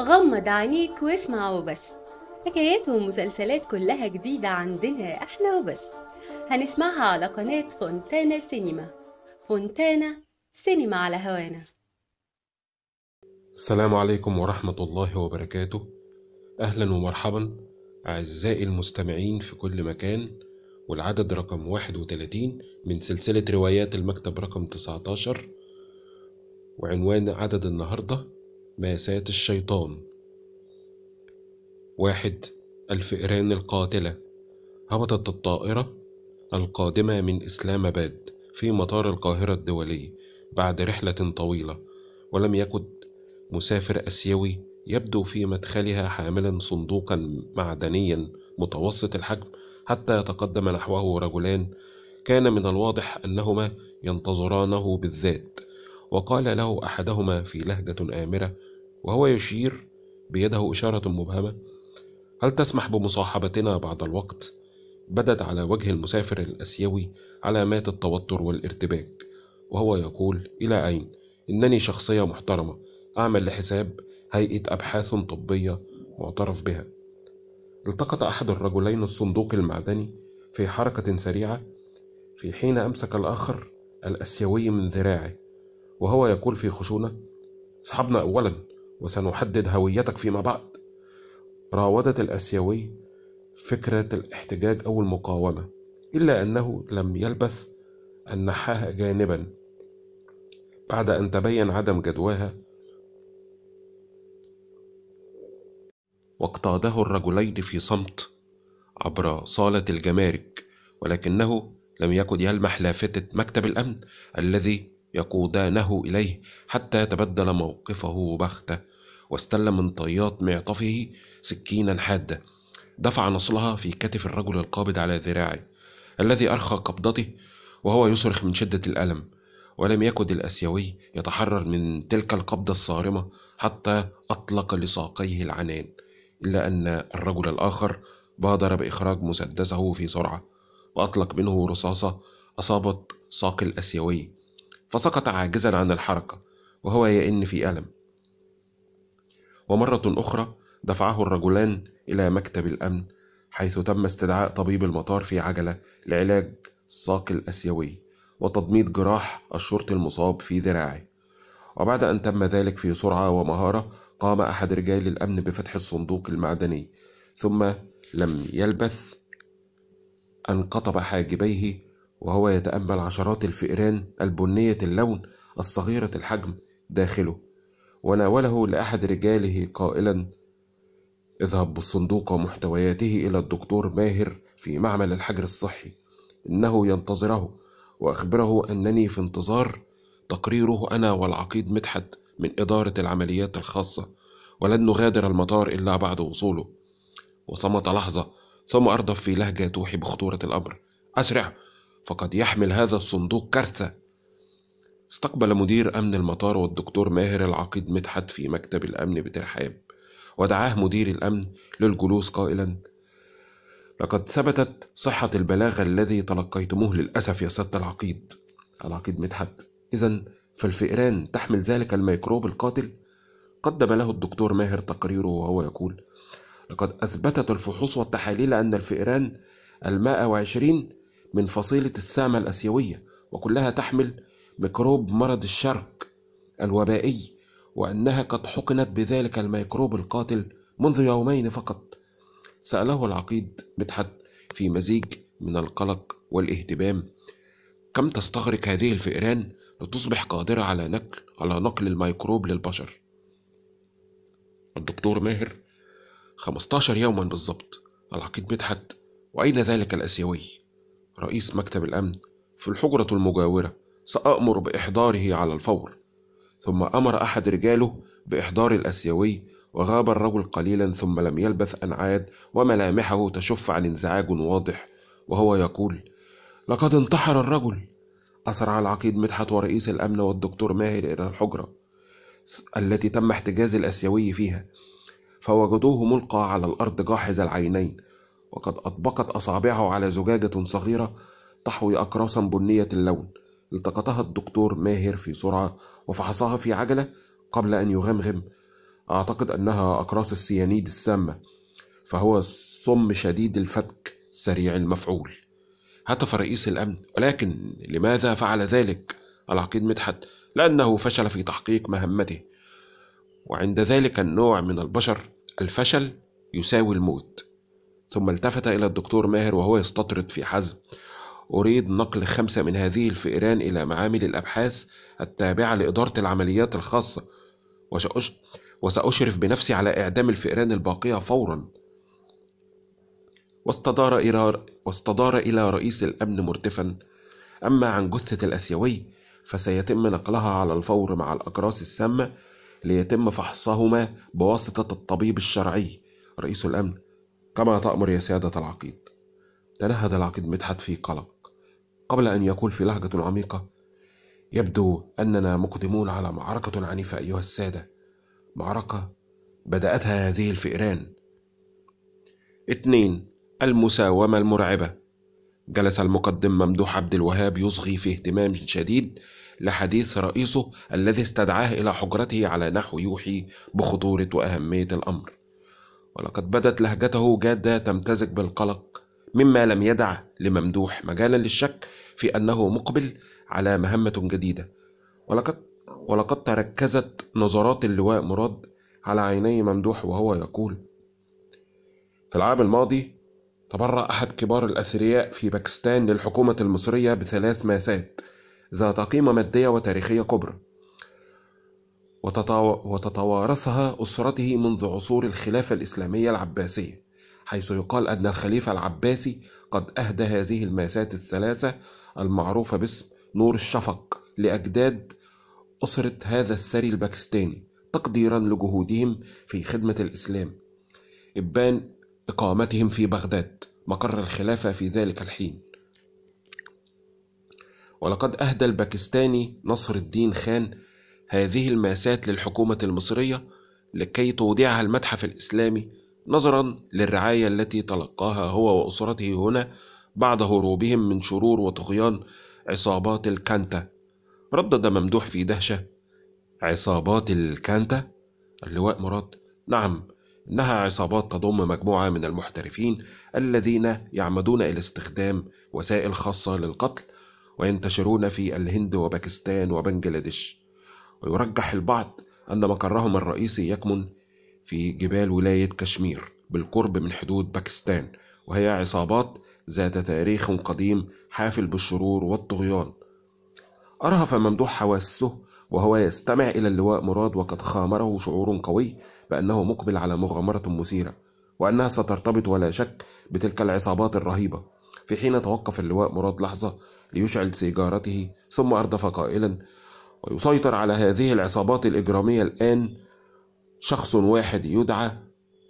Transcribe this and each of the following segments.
غمض عينيك واسمع وبس حكايات ومسلسلات كلها جديدة عندنا احنا وبس هنسمعها على قناة فونتانا سينما فونتانا سينما على هوانا السلام عليكم ورحمة الله وبركاته أهلا ومرحبا أعزائي المستمعين في كل مكان والعدد رقم 31 من سلسلة روايات المكتب رقم 19 وعنوان عدد النهارده ماساة الشيطان واحد الفئران القاتلة هبطت الطائرة القادمة من إسلام آباد في مطار القاهرة الدولي بعد رحلة طويلة ولم يكن مسافر آسيوي يبدو في مدخلها حاملا صندوقا معدنيا متوسط الحجم حتى يتقدم نحوه رجلان كان من الواضح أنهما ينتظرانه بالذات وقال له أحدهما في لهجة آمرة وهو يشير بيده إشارة مبهمة هل تسمح بمصاحبتنا بعض الوقت؟ بدت على وجه المسافر الأسيوي علامات التوتر والارتباك وهو يقول إلى أين؟ إنني شخصية محترمة أعمل لحساب هيئة أبحاث طبية معترف بها التقط أحد الرجلين الصندوق المعدني في حركة سريعة في حين أمسك الآخر الأسيوي من ذراعه وهو يقول في خشونة اصحبنا أولا وسنحدد هويتك فيما بعد راودت الآسيوي فكرة الاحتجاج أو المقاومة إلا أنه لم يلبث أن نحاها جانبا بعد أن تبين عدم جدواها واقتاده الرجلين في صمت عبر صالة الجمارك ولكنه لم يكن يلمح لافتة مكتب الأمن الذي يقودانه إليه حتى تبدل موقفه بختة واستل من طيات معطفه سكينا حادة دفع نصلها في كتف الرجل القابض على ذراعه الذي أرخى قبضته وهو يصرخ من شدة الألم ولم يكد الأسيوي يتحرر من تلك القبضة الصارمة حتى أطلق لساقيه العنان إلا أن الرجل الآخر بادر بإخراج مسدسه في سرعة وأطلق منه رصاصة أصابت ساق الأسيوي فسقط عاجزا عن الحركة وهو يئن في ألم ومرة أخرى دفعه الرجلان إلى مكتب الأمن حيث تم استدعاء طبيب المطار في عجلة لعلاج الساق الأسيوي وتضميد جراح الشرطي المصاب في ذراعه وبعد أن تم ذلك في سرعة ومهارة قام أحد رجال الأمن بفتح الصندوق المعدني ثم لم يلبث أن قطب حاجبيه وهو يتأمل عشرات الفئران البنية اللون الصغيرة الحجم داخله وناوله لأحد رجاله قائلا اذهب بالصندوق ومحتوياته إلى الدكتور ماهر في معمل الحجر الصحي إنه ينتظره وأخبره أنني في انتظار تقريره أنا والعقيد مدحت من إدارة العمليات الخاصة ولن نغادر المطار إلا بعد وصوله وصمت لحظة ثم أردف في لهجة توحي بخطورة الأمر أسرع فقد يحمل هذا الصندوق كارثة استقبل مدير أمن المطار والدكتور ماهر العقيد مدحت في مكتب الأمن بترحاب ودعاه مدير الأمن للجلوس قائلا لقد ثبتت صحة البلاغ الذي تلقيتموه للأسف يا سيادة العقيد العقيد مدحت إذا فالفئران تحمل ذلك الميكروب القاتل قدم له الدكتور ماهر تقريره وهو يقول لقد أثبتت الفحوص والتحاليل أن الفئران الماء وعشرين من فصيلة السامة الآسيوية وكلها تحمل ميكروب مرض الشرق الوبائي وأنها قد حقنت بذلك الميكروب القاتل منذ يومين فقط سأله العقيد مدحت في مزيج من القلق والاهتمام كم تستغرق هذه الفئران لتصبح قادرة على نقل على نقل الميكروب للبشر الدكتور ماهر 15 يوما بالضبط العقيد مدحت وأين ذلك الآسيوي رئيس مكتب الأمن في الحجرة المجاورة سأأمر بإحضاره على الفور ثم أمر أحد رجاله بإحضار الأسيوي وغاب الرجل قليلا ثم لم يلبث أن عاد وملامحه تشف عن انزعاج واضح وهو يقول لقد انتحر الرجل أسرع العقيد مدحت ورئيس الأمن والدكتور ماهر إلى الحجرة التي تم احتجاز الأسيوي فيها فوجدوه ملقى على الأرض جاحظ العينين وقد أطبقت أصابعه على زجاجة صغيرة تحوي أقراصا بنية اللون التقطها الدكتور ماهر في سرعة وفحصها في عجلة قبل أن يغمغم أعتقد أنها أقراص السيانيد السامة فهو سم شديد الفتك سريع المفعول هتف رئيس الأمن ولكن لماذا فعل ذلك؟ العقيد مدحت لأنه فشل في تحقيق مهمته وعند ذلك النوع من البشر الفشل يساوي الموت ثم التفت إلى الدكتور ماهر وهو يستطرد في حزم أريد نقل خمسة من هذه الفئران إلى معامل الأبحاث التابعة لإدارة العمليات الخاصة وسأش... وسأشرف بنفسي على إعدام الفئران الباقية فورا واستدار إلى, واستدار إلى رئيس الأمن مرتفا أما عن جثة الأسيوي فسيتم نقلها على الفور مع الأقراص السامة ليتم فحصهما بواسطة الطبيب الشرعي رئيس الأمن كما تأمر يا سيادة العقيد تنهد العقيد مدحت في قلق قبل أن يقول في لهجة عميقة يبدو أننا مقدمون على معركة عنيفة أيها السادة معركة بدأتها هذه الفئران اثنين المساومة المرعبة جلس المقدم ممدوح عبد الوهاب يصغي في اهتمام شديد لحديث رئيسه الذي استدعاه إلى حجرته على نحو يوحي بخطورة وأهمية الأمر ولقد بدت لهجته جادة تمتزج بالقلق مما لم يدع لممدوح مجالا للشك في أنه مقبل على مهمة جديدة ولقد, ولقد تركزت نظرات اللواء مراد على عيني ممدوح وهو يقول في العام الماضي تبرأ أحد كبار الأثرياء في باكستان للحكومة المصرية بثلاث ماسات ذات قيمة مادية وتاريخية كبرى وتتوارثها أسرته منذ عصور الخلافة الإسلامية العباسية حيث يقال أن الخليفة العباسي قد أهدى هذه الماسات الثلاثة المعروفة باسم نور الشفق لأجداد أسرة هذا السري الباكستاني تقديرا لجهودهم في خدمة الإسلام إبان إقامتهم في بغداد مقر الخلافة في ذلك الحين ولقد أهدى الباكستاني نصر الدين خان هذه الماسات للحكومة المصرية لكي تودعها المتحف الإسلامي نظرا للرعاية التي تلقاها هو وأسرته هنا بعد هروبهم من شرور وطغيان عصابات الكانتا ردد ممدوح في دهشة عصابات الكانتا اللواء مراد نعم إنها عصابات تضم مجموعة من المحترفين الذين يعمدون إلى استخدام وسائل خاصة للقتل وينتشرون في الهند وباكستان وبنجلاديش ويرجح البعض أن مقرهم الرئيسي يكمن في جبال ولاية كشمير بالقرب من حدود باكستان وهي عصابات ذات تاريخ قديم حافل بالشرور والطغيان أرهف ممدوح حواسه وهو يستمع إلى اللواء مراد وقد خامره شعور قوي بأنه مقبل على مغامرة مثيرة وأنها سترتبط ولا شك بتلك العصابات الرهيبة في حين توقف اللواء مراد لحظة ليشعل سيجارته ثم أردف قائلا ويسيطر على هذه العصابات الإجرامية الآن شخص واحد يدعى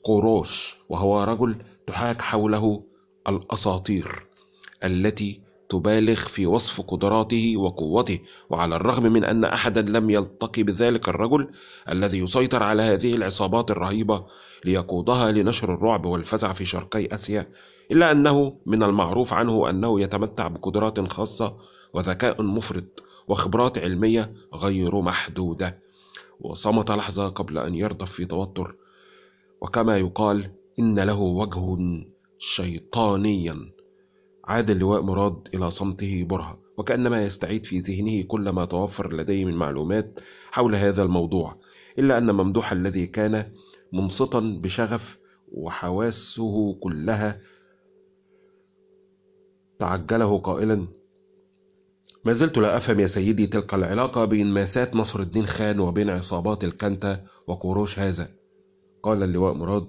قروش وهو رجل تحاك حوله الأساطير التي تبالغ في وصف قدراته وقوته وعلى الرغم من أن أحدا لم يلتقي بذلك الرجل الذي يسيطر على هذه العصابات الرهيبة ليقودها لنشر الرعب والفزع في شرقي آسيا إلا أنه من المعروف عنه أنه يتمتع بقدرات خاصة وذكاء مفرط وخبرات علمية غير محدودة وصمت لحظة قبل أن يرضف في توتر وكما يقال إن له وجه شيطانيا عاد اللواء مراد إلى صمته برهة وكأنما يستعيد في ذهنه كل ما توفر لديه من معلومات حول هذا الموضوع إلا أن ممدوح الذي كان منصتا بشغف وحواسه كلها تعجله قائلا ما زلت لا أفهم يا سيدي تلك العلاقة بين ماسات نصر الدين خان وبين عصابات الكنتة وقروش هذا قال اللواء مراد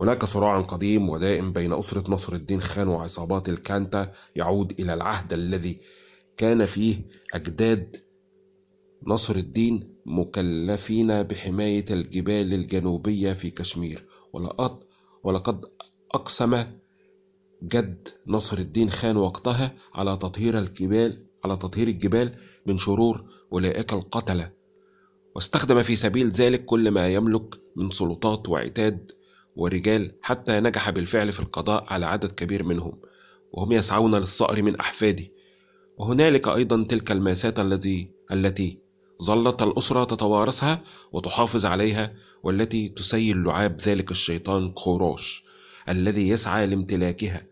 هناك صراع قديم ودائم بين أسرة نصر الدين خان وعصابات الكانتا يعود إلى العهد الذي كان فيه أجداد نصر الدين مكلفين بحماية الجبال الجنوبية في كشمير ولقد أقسم جد نصر الدين خان وقتها على تطهير الجبال على تطهير الجبال من شرور أولئك القتلة واستخدم في سبيل ذلك كل ما يملك من سلطات وعتاد ورجال حتى نجح بالفعل في القضاء على عدد كبير منهم وهم يسعون للصقر من أحفاده وهنالك أيضا تلك الماساة التي التي ظلت الأسرة تتوارثها وتحافظ عليها والتي تسيل لعاب ذلك الشيطان كوروش الذي يسعى لامتلاكها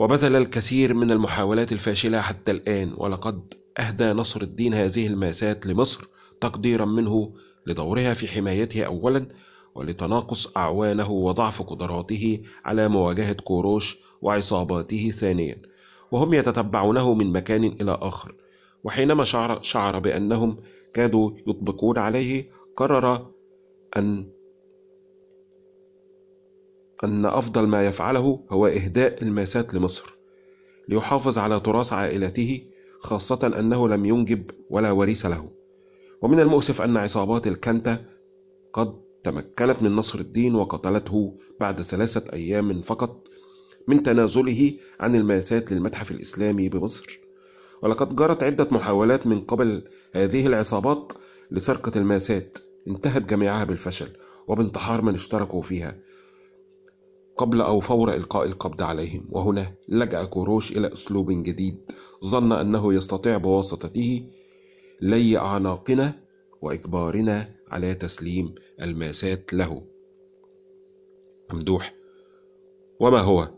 وبذل الكثير من المحاولات الفاشلة حتى الآن ولقد أهدى نصر الدين هذه الماساة لمصر تقديرا منه لدورها في حمايتها أولا ولتناقص أعوانه وضعف قدراته على مواجهة كوروش وعصاباته ثانيا وهم يتتبعونه من مكان إلى آخر وحينما شعر, شعر بأنهم كادوا يطبقون عليه قرر أن أن أفضل ما يفعله هو إهداء الماسات لمصر ليحافظ على تراث عائلته خاصة أنه لم ينجب ولا وريث له ومن المؤسف أن عصابات الكنتة قد تمكنت من نصر الدين وقتلته بعد ثلاثة أيام فقط من تنازله عن الماسات للمتحف الإسلامي بمصر ولقد جرت عدة محاولات من قبل هذه العصابات لسرقة الماسات انتهت جميعها بالفشل وبانتحار من اشتركوا فيها قبل أو فور إلقاء القبض عليهم وهنا لجأ كوروش إلى أسلوب جديد ظن أنه يستطيع بواسطته لي أعناقنا وإجبارنا على تسليم الماسات له ممدوح وما هو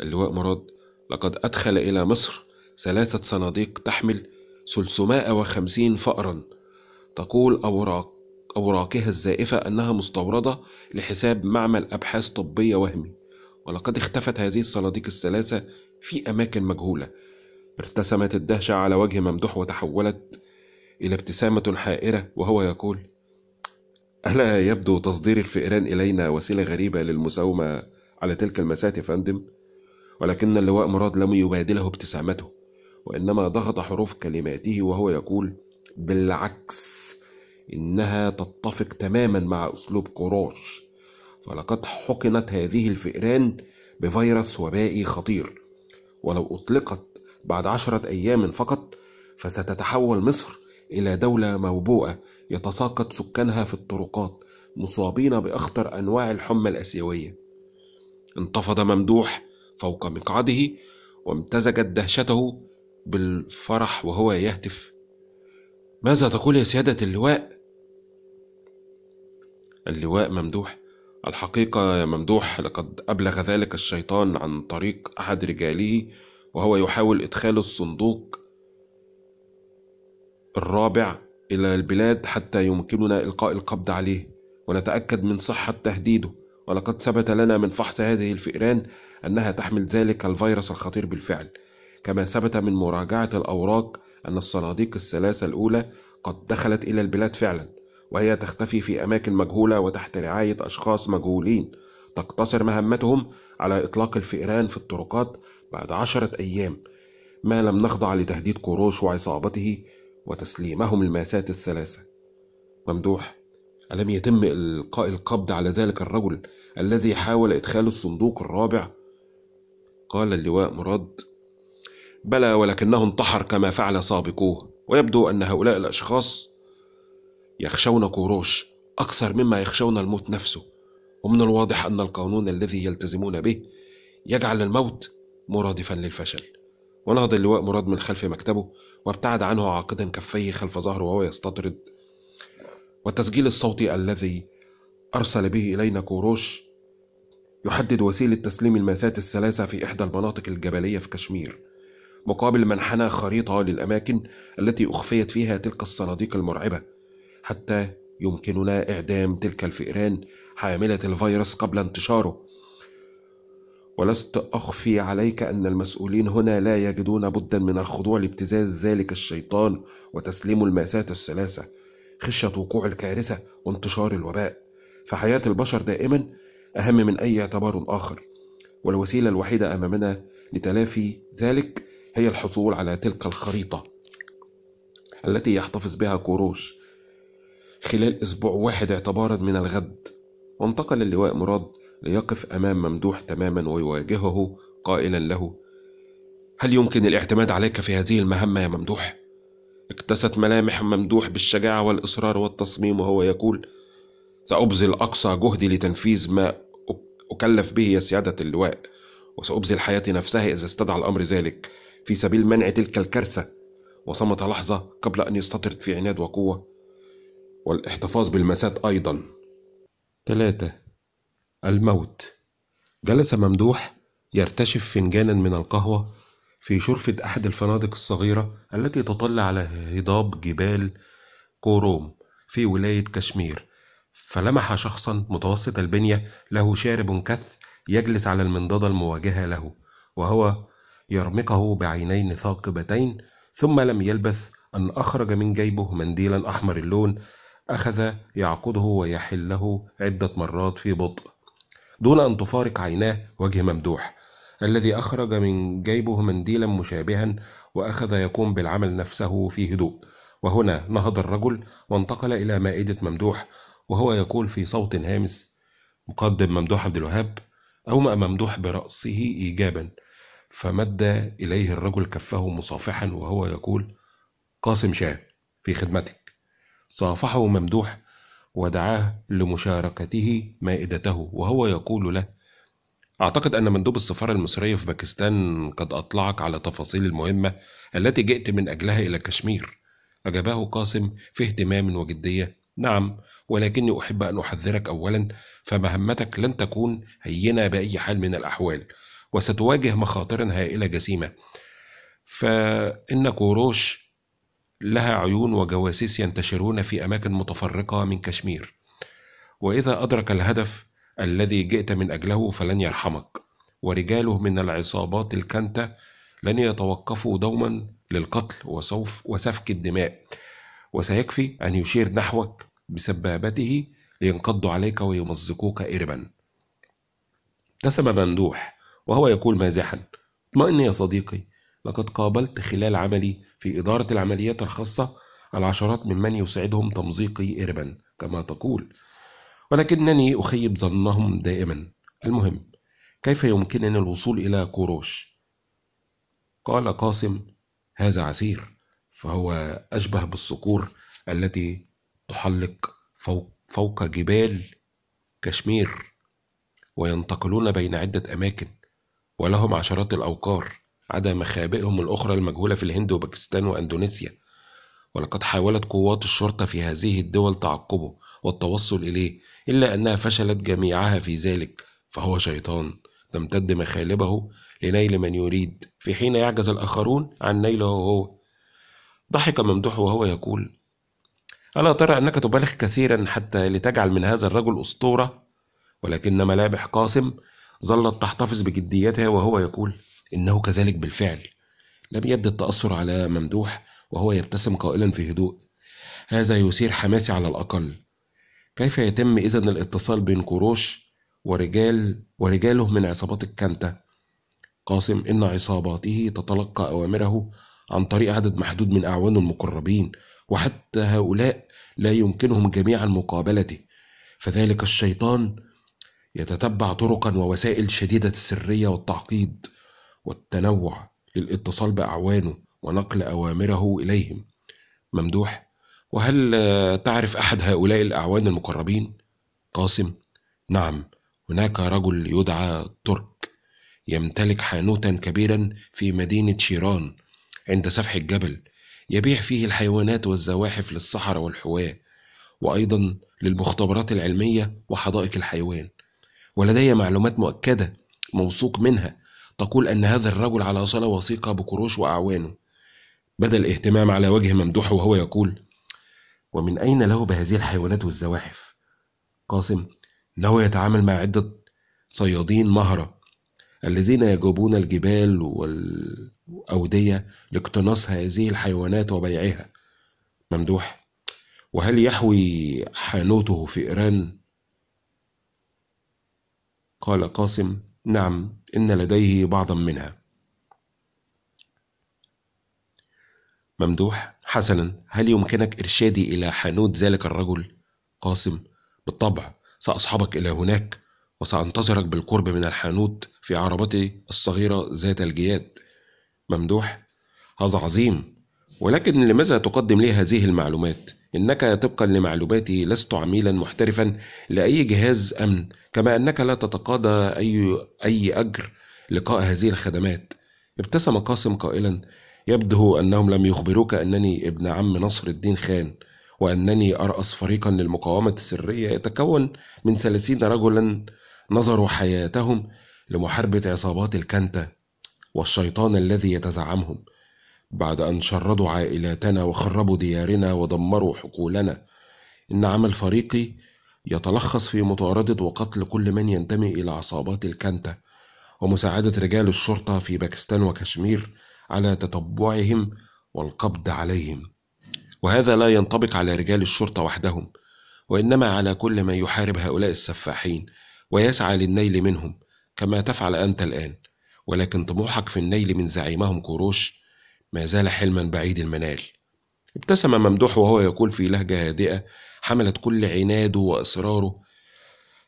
اللواء مراد لقد أدخل إلى مصر ثلاثة صناديق تحمل وخمسين فأرا تقول أوراق أوراقها الزائفة أنها مستوردة لحساب معمل أبحاث طبية وهمي ولقد اختفت هذه الصناديق الثلاثة في أماكن مجهولة ارتسمت الدهشة على وجه ممدوح وتحولت إلى ابتسامة حائرة وهو يقول ألا يبدو تصدير الفئران إلينا وسيلة غريبة للمساومة على تلك المسات يا فندم ولكن اللواء مراد لم يبادله ابتسامته وإنما ضغط حروف كلماته وهو يقول بالعكس إنها تتفق تماما مع أسلوب قراش فلقد حقنت هذه الفئران بفيروس وبائي خطير ولو أطلقت بعد عشرة أيام فقط فستتحول مصر إلى دولة موبوءة يتساقط سكانها في الطرقات مصابين بأخطر أنواع الحمى الآسيوية انتفض ممدوح فوق مقعده وامتزجت دهشته بالفرح وهو يهتف ماذا تقول يا سيادة اللواء؟ اللواء ممدوح الحقيقة يا ممدوح لقد أبلغ ذلك الشيطان عن طريق أحد رجاله وهو يحاول إدخال الصندوق الرابع إلى البلاد حتى يمكننا إلقاء القبض عليه ونتأكد من صحة تهديده ولقد ثبت لنا من فحص هذه الفئران أنها تحمل ذلك الفيروس الخطير بالفعل كما ثبت من مراجعة الأوراق أن الصناديق الثلاثة الأولى قد دخلت إلى البلاد فعلاً وهي تختفي في أماكن مجهولة وتحت رعاية أشخاص مجهولين تقتصر مهمتهم على إطلاق الفئران في الطرقات بعد عشرة أيام ما لم نخضع لتهديد قروش وعصابته وتسليمهم الماسات الثلاثة ممدوح ألم يتم إلقاء القبض على ذلك الرجل الذي حاول إدخال الصندوق الرابع قال اللواء مراد بلى ولكنه انتحر كما فعل سابقوه ويبدو أن هؤلاء الأشخاص يخشون كوروش أكثر مما يخشون الموت نفسه ومن الواضح أن القانون الذي يلتزمون به يجعل الموت مرادفا للفشل ونهض اللواء مراد من خلف مكتبه وابتعد عنه عاقدا كفيه خلف ظهره وهو يستطرد والتسجيل الصوتي الذي أرسل به إلينا كوروش يحدد وسيلة تسليم الماسات الثلاثة في إحدى المناطق الجبلية في كشمير مقابل منحنى خريطة للأماكن التي أخفيت فيها تلك الصناديق المرعبة حتى يمكننا إعدام تلك الفئران حاملة الفيروس قبل انتشاره ولست أخفي عليك أن المسؤولين هنا لا يجدون بدا من الخضوع لابتزاز ذلك الشيطان وتسليم المأساة الثلاثة خشية وقوع الكارثة وانتشار الوباء فحياة البشر دائما أهم من أي اعتبار آخر والوسيلة الوحيدة أمامنا لتلافي ذلك هي الحصول على تلك الخريطة التي يحتفظ بها كوروش خلال أسبوع واحد اعتبارا من الغد وانتقل اللواء مراد ليقف أمام ممدوح تماما ويواجهه قائلا له هل يمكن الاعتماد عليك في هذه المهمة يا ممدوح؟ اكتست ملامح ممدوح بالشجاعة والإصرار والتصميم وهو يقول سأبذل أقصى جهدي لتنفيذ ما أكلف به يا سيادة اللواء وسأبذل حياتي نفسها إذا استدعى الأمر ذلك في سبيل منع تلك الكارثة وصمت لحظة قبل أن يستطرد في عناد وقوة والاحتفاظ بالمسات أيضا 3. الموت جلس ممدوح يرتشف فنجانا من القهوة في شرفة أحد الفنادق الصغيرة التي تطل على هضاب جبال كوروم في ولاية كشمير فلمح شخصا متوسط البنية له شارب كث يجلس على المنضدة المواجهة له وهو يرمقه بعينين ثاقبتين ثم لم يلبث أن أخرج من جيبه منديلا أحمر اللون أخذ يعقده ويحله عدة مرات في بطء دون أن تفارق عيناه وجه ممدوح الذي أخرج من جيبه منديلا مشابها وأخذ يقوم بالعمل نفسه في هدوء وهنا نهض الرجل وانتقل إلى مائدة ممدوح وهو يقول في صوت هامس مقدم ممدوح عبد الوهاب أومأ ممدوح برأسه إيجابا فمد إليه الرجل كفه مصافحا وهو يقول قاسم شاه في خدمتك صافحه ممدوح ودعاه لمشاركته مائدته وهو يقول له أعتقد أن مندوب السفارة المصرية في باكستان قد أطلعك على تفاصيل المهمة التي جئت من أجلها إلى كشمير أجابه قاسم في اهتمام وجدية نعم ولكني أحب أن أحذرك أولا فمهمتك لن تكون هينة بأي حال من الأحوال وستواجه مخاطر هائلة جسيمة فإن كوروش لها عيون وجواسيس ينتشرون في أماكن متفرقة من كشمير وإذا أدرك الهدف الذي جئت من أجله فلن يرحمك ورجاله من العصابات الكنتة لن يتوقفوا دوما للقتل وسوف وسفك الدماء وسيكفي أن يشير نحوك بسبابته لينقضوا عليك ويمزقوك إربا ابتسم ممدوح وهو يقول مازحا اطمئن يا صديقي لقد قابلت خلال عملي في إدارة العمليات الخاصة العشرات ممن يسعدهم تمزيقي إربا كما تقول ولكنني أخيب ظنهم دائما المهم كيف يمكنني الوصول إلى كوروش؟ قال قاسم هذا عسير فهو أشبه بالصقور التي تحلق فوق, فوق جبال كشمير وينتقلون بين عدة أماكن ولهم عشرات الأوقار عدا مخابئهم الأخرى المجهولة في الهند وباكستان وأندونيسيا ولقد حاولت قوات الشرطة في هذه الدول تعقبه والتوصل إليه إلا أنها فشلت جميعها في ذلك فهو شيطان تمتد مخالبه لنيل من يريد في حين يعجز الآخرون عن نيله هو ضحك ممدوح وهو يقول ألا ترى أنك تبالغ كثيرا حتى لتجعل من هذا الرجل أسطورة ولكن ملامح قاسم ظلت تحتفظ بجديتها وهو يقول إنه كذلك بالفعل لم يبدو التأثر على ممدوح وهو يبتسم قائلا في هدوء هذا يثير حماسي على الأقل كيف يتم إذا الاتصال بين قروش ورجال ورجاله من عصابات الكانتا قاسم إن عصاباته تتلقى أوامره عن طريق عدد محدود من أعوانه المقربين وحتى هؤلاء لا يمكنهم جميعا مقابلته فذلك الشيطان يتتبع طرقا ووسائل شديدة السرية والتعقيد والتنوع للاتصال بأعوانه ونقل أوامره إليهم ممدوح وهل تعرف أحد هؤلاء الأعوان المقربين؟ قاسم نعم هناك رجل يدعى ترك يمتلك حانوتا كبيرا في مدينة شيران عند سفح الجبل يبيع فيه الحيوانات والزواحف للصحراء والحواة وأيضا للمختبرات العلمية وحدائق الحيوان ولدي معلومات مؤكدة موثوق منها تقول أن هذا الرجل على صلة وثيقة بقروش وأعوانه بدا الاهتمام على وجه ممدوح وهو يقول ومن أين له بهذه الحيوانات والزواحف قاسم إنه يتعامل مع عدة صيادين مهرة الذين يجوبون الجبال والأودية لاقتناص هذه الحيوانات وبيعها ممدوح وهل يحوي حانوته فئران قال قاسم نعم إن لديه بعضا منها ممدوح حسنا هل يمكنك إرشادي إلى حانوت ذلك الرجل؟ قاسم بالطبع سأصحبك إلى هناك وسأنتظرك بالقرب من الحانوت في عربتي الصغيرة ذات الجياد ممدوح هذا عظيم ولكن لماذا تقدم لي هذه المعلومات؟ إنك طبقا لمعلوماتي لست عميلا محترفا لأي جهاز أمن كما أنك لا تتقاضى أي, أي أجر لقاء هذه الخدمات ابتسم قاسم قائلا يبدو أنهم لم يخبروك أنني ابن عم نصر الدين خان وأنني أرأس فريقا للمقاومة السرية يتكون من ثلاثين رجلا نظروا حياتهم لمحاربة عصابات الكنتة والشيطان الذي يتزعمهم بعد أن شردوا عائلاتنا وخربوا ديارنا ودمروا حقولنا إن عمل فريقي يتلخص في مطاردة وقتل كل من ينتمي إلى عصابات الكانتا ومساعدة رجال الشرطة في باكستان وكشمير على تتبعهم والقبض عليهم وهذا لا ينطبق على رجال الشرطة وحدهم وإنما على كل من يحارب هؤلاء السفاحين ويسعى للنيل منهم كما تفعل أنت الآن ولكن طموحك في النيل من زعيمهم كوروش ما زال حلما بعيد المنال ابتسم ممدوح وهو يقول في لهجة هادئة حملت كل عناده وإصراره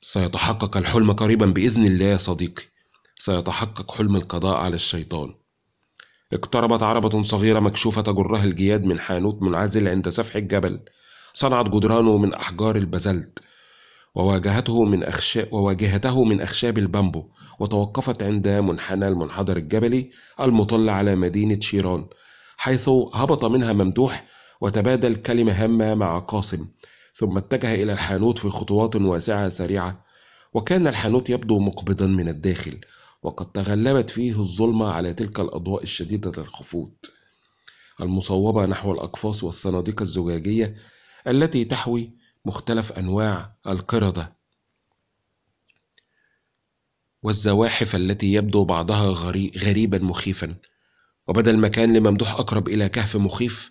سيتحقق الحلم قريبا بإذن الله يا صديقي سيتحقق حلم القضاء على الشيطان اقتربت عربة صغيرة مكشوفة جرها الجياد من حانوت منعزل عند سفح الجبل صنعت جدرانه من أحجار البزلت وواجهته من أخشاب وواجهته من أخشاب البامبو وتوقفت عند منحنى المنحدر الجبلي المطل على مدينة شيران حيث هبط منها ممدوح وتبادل كلمة هامة مع قاسم ثم اتجه إلى الحانوت في خطوات واسعة سريعة وكان الحانوت يبدو مقبضا من الداخل وقد تغلبت فيه الظلمة على تلك الأضواء الشديدة الخفوت المصوبة نحو الأقفاص والصناديق الزجاجية التي تحوي مختلف أنواع القردة والزواحف التي يبدو بعضها غريبا مخيفا وبدا المكان لممدوح أقرب إلى كهف مخيف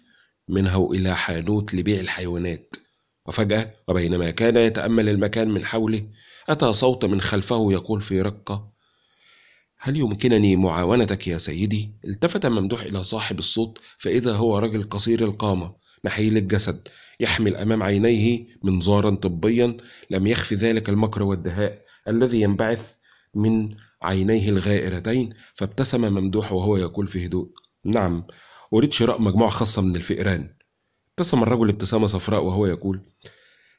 منه إلى حانوت لبيع الحيوانات وفجأة وبينما كان يتأمل المكان من حوله أتى صوت من خلفه يقول في رقة هل يمكنني معاونتك يا سيدي؟ التفت ممدوح إلى صاحب الصوت فإذا هو رجل قصير القامة نحيل الجسد يحمل أمام عينيه منظارا طبيا لم يخف ذلك المكر والدهاء الذي ينبعث من عينيه الغائرتين فابتسم ممدوح وهو يقول في هدوء نعم أريد شراء مجموعة خاصة من الفئران ابتسم الرجل ابتسامة صفراء وهو يقول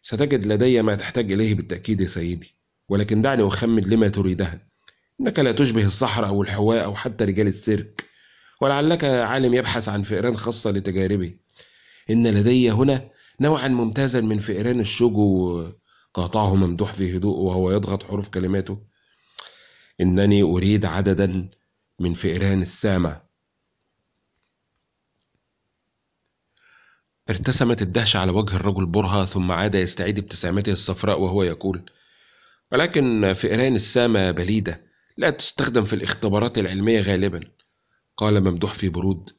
ستجد لدي ما تحتاج إليه بالتأكيد يا سيدي ولكن دعني أخمن لما تريدها إنك لا تشبه الصحراء أو الحواء أو حتى رجال السيرك ولعلك عالم يبحث عن فئران خاصة لتجاربه إن لدي هنا نوعا ممتازا من فئران الشجو قاطعه ممدوح في هدوء وهو يضغط حروف كلماته إنني أريد عددا من فئران السامة ارتسمت الدهشة على وجه الرجل برهة ثم عاد يستعيد ابتسامته الصفراء وهو يقول ولكن فئران السامة بليدة لا تستخدم في الاختبارات العلمية غالبا قال ممدوح في برود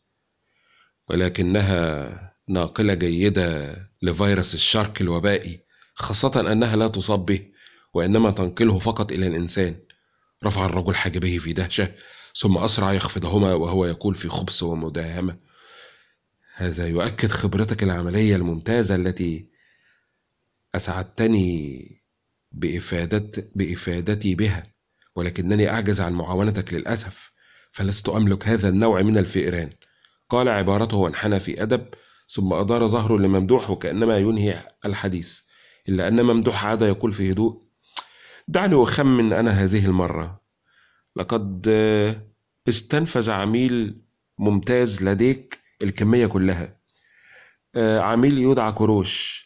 ولكنها ناقلة جيدة لفيروس الشرك الوبائي خاصة أنها لا تصاب به وإنما تنقله فقط إلى الإنسان رفع الرجل حاجبيه في دهشة ثم أسرع يخفضهما وهو يقول في خبث ومداهمة هذا يؤكد خبرتك العملية الممتازة التي أسعدتني بإفادت بإفادتي بها ولكنني أعجز عن معاونتك للأسف فلست أملك هذا النوع من الفئران قال عبارته وانحنى في أدب ثم أدار ظهره لممدوح وكأنما ينهي الحديث إلا أن ممدوح عاد يقول في هدوء دعني أخمن أنا هذه المرة لقد آه، استنفذ عميل ممتاز لديك الكمية كلها آه، عميل يدعى كروش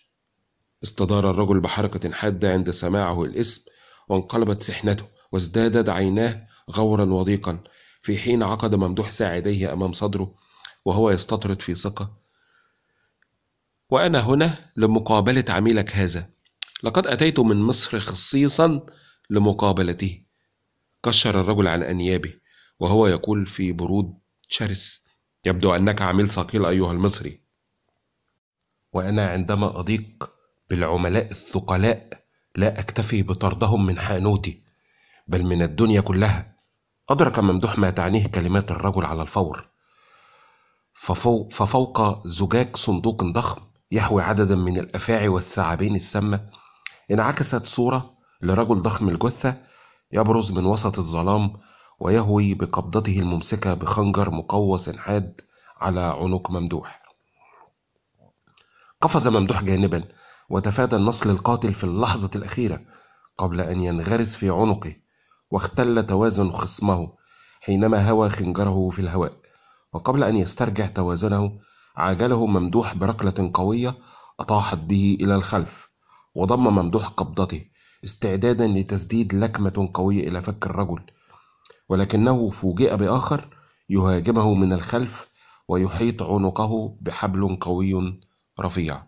استدار الرجل بحركة حادة عند سماعه الاسم وانقلبت سحنته وازدادت عيناه غورا وضيقا في حين عقد ممدوح ساعديه أمام صدره وهو يستطرد في ثقة وأنا هنا لمقابلة عميلك هذا لقد أتيت من مصر خصيصا لمقابلته كشر الرجل عن أنيابه وهو يقول في برود شرس يبدو أنك عميل ثقيل أيها المصري وأنا عندما أضيق بالعملاء الثقلاء لا أكتفي بطردهم من حانوتي بل من الدنيا كلها أدرك ممدوح ما تعنيه كلمات الرجل على الفور ففوق, ففوق زجاج صندوق ضخم يحوي عددا من الأفاعي والثعابين السامة انعكست صورة لرجل ضخم الجثة يبرز من وسط الظلام ويهوي بقبضته الممسكة بخنجر مقوس حاد على عنق ممدوح قفز ممدوح جانبا وتفادى النصل القاتل في اللحظة الأخيرة قبل أن ينغرس في عنقه واختل توازن خصمه حينما هوى خنجره في الهواء وقبل أن يسترجع توازنه عاجله ممدوح بركلة قوية أطاحت به إلى الخلف وضم ممدوح قبضته استعدادا لتسديد لكمة قوية إلى فك الرجل ولكنه فوجئ بآخر يهاجمه من الخلف ويحيط عنقه بحبل قوي رفيع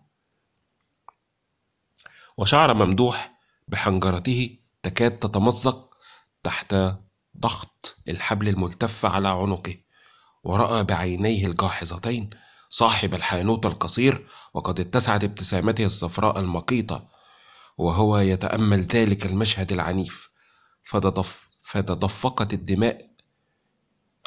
وشعر ممدوح بحنجرته تكاد تتمزق تحت ضغط الحبل الملتف على عنقه ورأى بعينيه الجاحظتين صاحب الحانوت القصير وقد اتسعت ابتسامته الصفراء المقيطة وهو يتأمل ذلك المشهد العنيف فتدف فتدفقت الدماء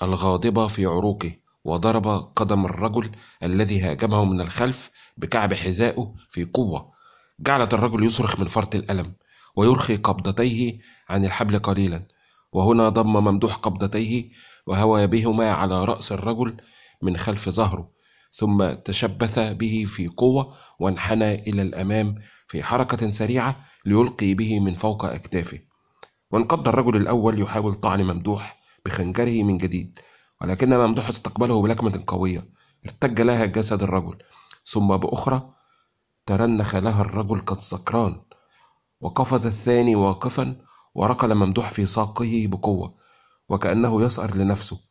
الغاضبة في عروقه وضرب قدم الرجل الذي هاجمه من الخلف بكعب حذائه في قوة جعلت الرجل يصرخ من فرط الألم ويرخي قبضتيه عن الحبل قليلا وهنا ضم ممدوح قبضتيه وهوى بهما على رأس الرجل من خلف ظهره ثم تشبث به في قوة وانحنى إلى الأمام في حركة سريعة ليلقي به من فوق أكتافه وانقض الرجل الأول يحاول طعن ممدوح بخنجره من جديد ولكن ممدوح استقبله بلكمة قوية ارتج لها جسد الرجل ثم بأخرى ترنخ لها الرجل كالسكران وقفز الثاني واقفا وركل ممدوح في ساقه بقوة وكأنه يسأر لنفسه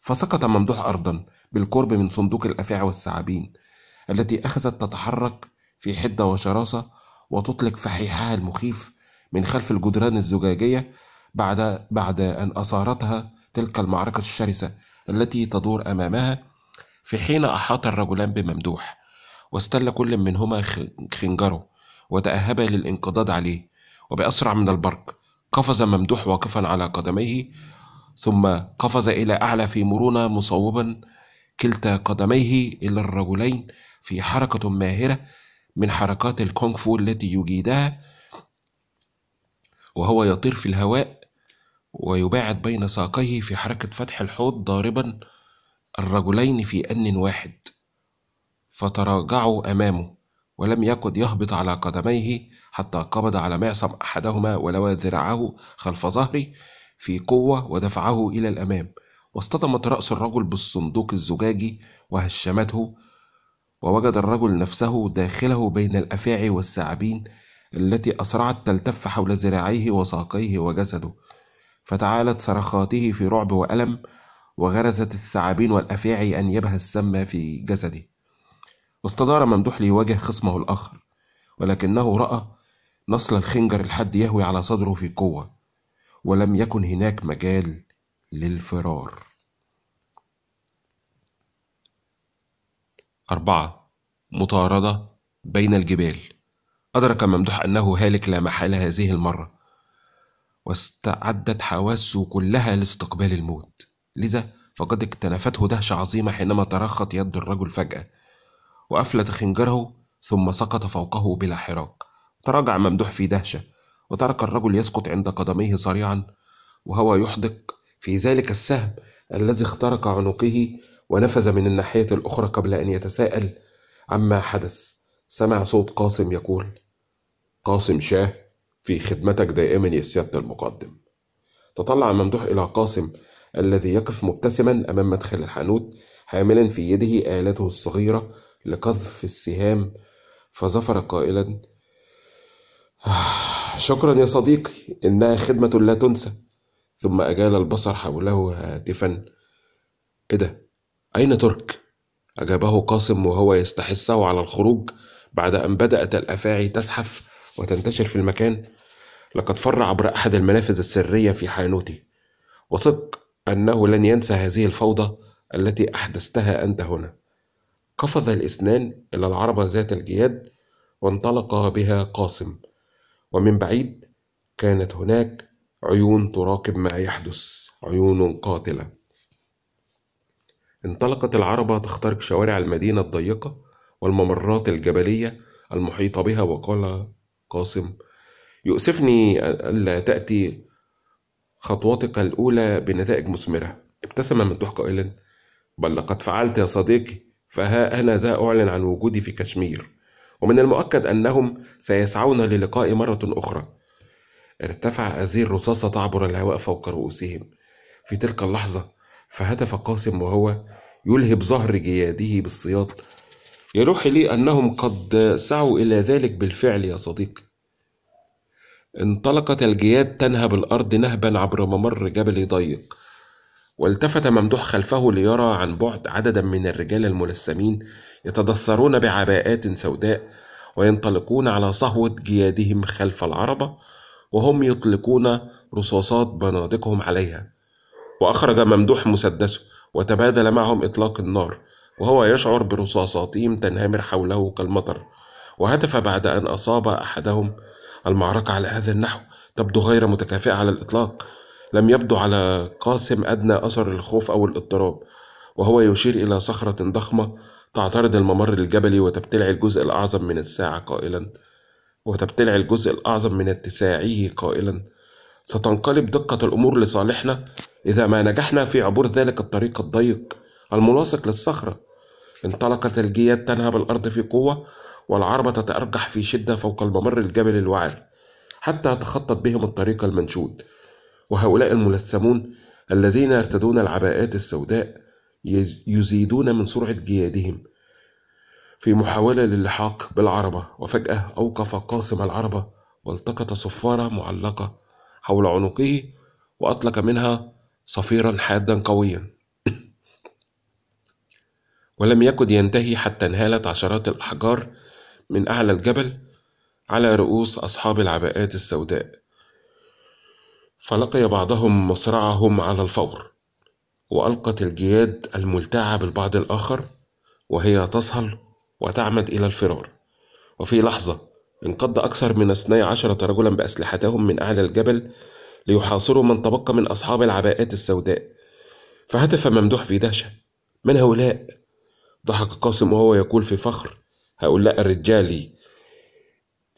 فسقط ممدوح أرضا بالقرب من صندوق الأفاعي والثعابين التي أخذت تتحرك في حدة وشراسة وتطلق فحيحها المخيف من خلف الجدران الزجاجية بعد بعد أن أثارتها تلك المعركة الشرسة التي تدور أمامها في حين أحاط الرجلان بممدوح واستل كل منهما خنجره وتأهب للانقضاض عليه وبأسرع من البرق قفز ممدوح واقفا على قدميه ثم قفز إلى أعلى في مرونة مصوبا كلتا قدميه إلى الرجلين في حركة ماهرة من حركات الكونغ فو التي يجيدها وهو يطير في الهواء ويباعد بين ساقيه في حركة فتح الحوض ضاربا الرجلين في أن واحد فتراجعوا أمامه ولم يكد يهبط على قدميه حتى قبض على معصم أحدهما ولوى ذراعه خلف ظهره في قوة ودفعه إلى الأمام واصطدمت رأس الرجل بالصندوق الزجاجي وهشمته ووجد الرجل نفسه داخله بين الأفاعي والثعابين التي أسرعت تلتف حول ذراعيه وساقيه وجسده فتعالت صرخاته في رعب وألم وغرزت الثعابين والأفاعي يبهى السامة في جسده واستدار ممدوح ليواجه خصمه الآخر ولكنه رأى نصل الخنجر الحد يهوي على صدره في قوة ولم يكن هناك مجال للفرار أربعة مطاردة بين الجبال أدرك ممدوح أنه هالك لا محالة هذه المرة واستعدت حواسه كلها لاستقبال الموت لذا فقد اكتنفته دهشة عظيمة حينما ترخت يد الرجل فجأة وأفلت خنجره ثم سقط فوقه بلا حراك تراجع ممدوح في دهشة وترك الرجل يسقط عند قدميه صريعا وهو يحدق في ذلك السهم الذي اخترق عنقه ونفذ من الناحية الأخرى قبل أن يتساءل عما حدث سمع صوت قاسم يقول قاسم شاه في خدمتك دائما يا سيادة المقدم تطلع ممدوح إلى قاسم الذي يقف مبتسما أمام مدخل الحانوت حاملا في يده آلته الصغيرة لقذف السهام فظفر قائلا آه، شكرا يا صديقي إنها خدمة لا تنسى ثم أجال البصر حوله هاتفا إيه ده أين ترك؟ أجابه قاسم وهو يستحثه على الخروج بعد أن بدأت الأفاعي تزحف وتنتشر في المكان لقد فر عبر أحد المنافذ السرية في حانوتي وثق أنه لن ينسى هذه الفوضى التي أحدثتها أنت هنا قفز الإثنان إلى العربة ذات الجياد وانطلق بها قاسم ومن بعيد كانت هناك عيون تراقب ما يحدث عيون قاتله انطلقت العربه تخترق شوارع المدينه الضيقه والممرات الجبليه المحيطه بها وقال قاسم يؤسفني الا تاتي خطواتك الاولى بنتائج مثمره ابتسم من قائلا بل لقد فعلت يا صديقي فها انا ذا اعلن عن وجودي في كشمير ومن المؤكد أنهم سيسعون للقاء مرة أخرى ارتفع أزير رصاصة تعبر الهواء فوق رؤوسهم في تلك اللحظة فهتف قاسم وهو يلهب ظهر جياده بالسياط يروح لي أنهم قد سعوا إلى ذلك بالفعل يا صديقي انطلقت الجياد تنهب الأرض نهبا عبر ممر جبلي ضيق والتفت ممدوح خلفه ليرى عن بعد عددا من الرجال الملثمين يتدثرون بعباءات سوداء وينطلقون على صهوة جيادهم خلف العربة وهم يطلقون رصاصات بنادقهم عليها وأخرج ممدوح مسدسه وتبادل معهم إطلاق النار وهو يشعر برصاصاتهم تنهمر حوله كالمطر وهتف بعد أن أصاب أحدهم المعركة على هذا النحو تبدو غير متكافئة على الإطلاق لم يبدو على قاسم أدنى أثر الخوف أو الاضطراب وهو يشير إلى صخرة ضخمة تعترض الممر الجبلي وتبتلع الجزء الأعظم من الساعة قائلا وتبتلع الجزء الأعظم من اتساعه قائلا ستنقلب دقة الأمور لصالحنا إذا ما نجحنا في عبور ذلك الطريق الضيق الملاصق للصخرة انطلقت الجياد تنهب الأرض في قوة والعربة تتأرجح في شدة فوق الممر الجبلي الوعر حتى تخطط بهم الطريق المنشود وهؤلاء الملثمون الذين يرتدون العباءات السوداء يزيدون من سرعة جيادهم في محاولة للحاق بالعربة وفجأة أوقف قاسم العربة والتقط صفارة معلقة حول عنقه وأطلق منها صفيرا حادا قويا ولم يكد ينتهي حتى انهالت عشرات الأحجار من أعلى الجبل على رؤوس أصحاب العباءات السوداء فلقي بعضهم مصرعهم على الفور وألقت الجياد الملتعة بالبعض الآخر وهي تصهل وتعمد إلى الفرار وفي لحظة انقض أكثر من اثني عشرة رجلا بأسلحتهم من أعلى الجبل ليحاصروا من تبقى من أصحاب العباءات السوداء فهتف ممدوح في دهشة من هؤلاء؟ ضحك قاسم وهو يقول في فخر هؤلاء الرجالي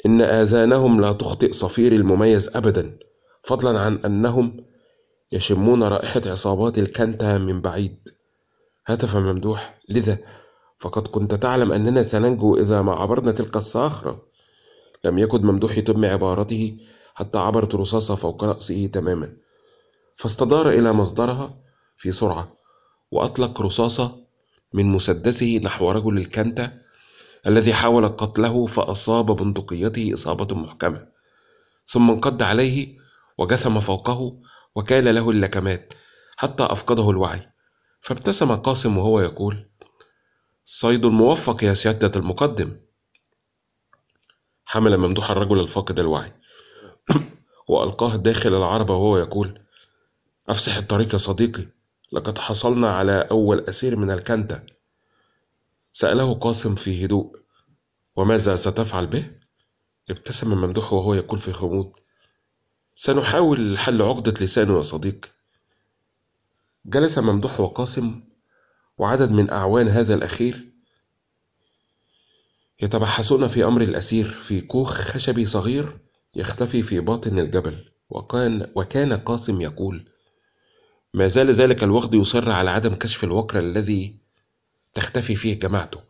إن آذانهم لا تخطئ صفيري المميز أبدا فضلا عن أنهم يشمون رائحة عصابات الكانتا من بعيد هتف ممدوح لذا فقد كنت تعلم أننا سننجو إذا ما عبرنا تلك الصخرة لم يكن ممدوح يتم عبارته حتى عبرت رصاصة فوق رأسه تماما فاستدار إلى مصدرها في سرعة وأطلق رصاصة من مسدسه نحو رجل الكنتة الذي حاول قتله فأصاب بندقيته إصابة محكمة ثم انقض عليه وجثم فوقه وكال له اللكمات حتى أفقده الوعي فابتسم قاسم وهو يقول صيد الموفق يا سيادة المقدم حمل ممدوح الرجل الفاقد الوعي وألقاه داخل العربة وهو يقول أفسح الطريق يا صديقي لقد حصلنا على أول أسير من الكنتة سأله قاسم في هدوء وماذا ستفعل به؟ ابتسم ممدوح وهو يقول في خمود سنحاول حل عقدة لسانه يا صديقي جلس ممدوح وقاسم وعدد من أعوان هذا الأخير يتبحثون في أمر الأسير في كوخ خشبي صغير يختفي في باطن الجبل وكان, وكان قاسم يقول ما زال ذلك الوغد يصر على عدم كشف الوكر الذي تختفي فيه جماعته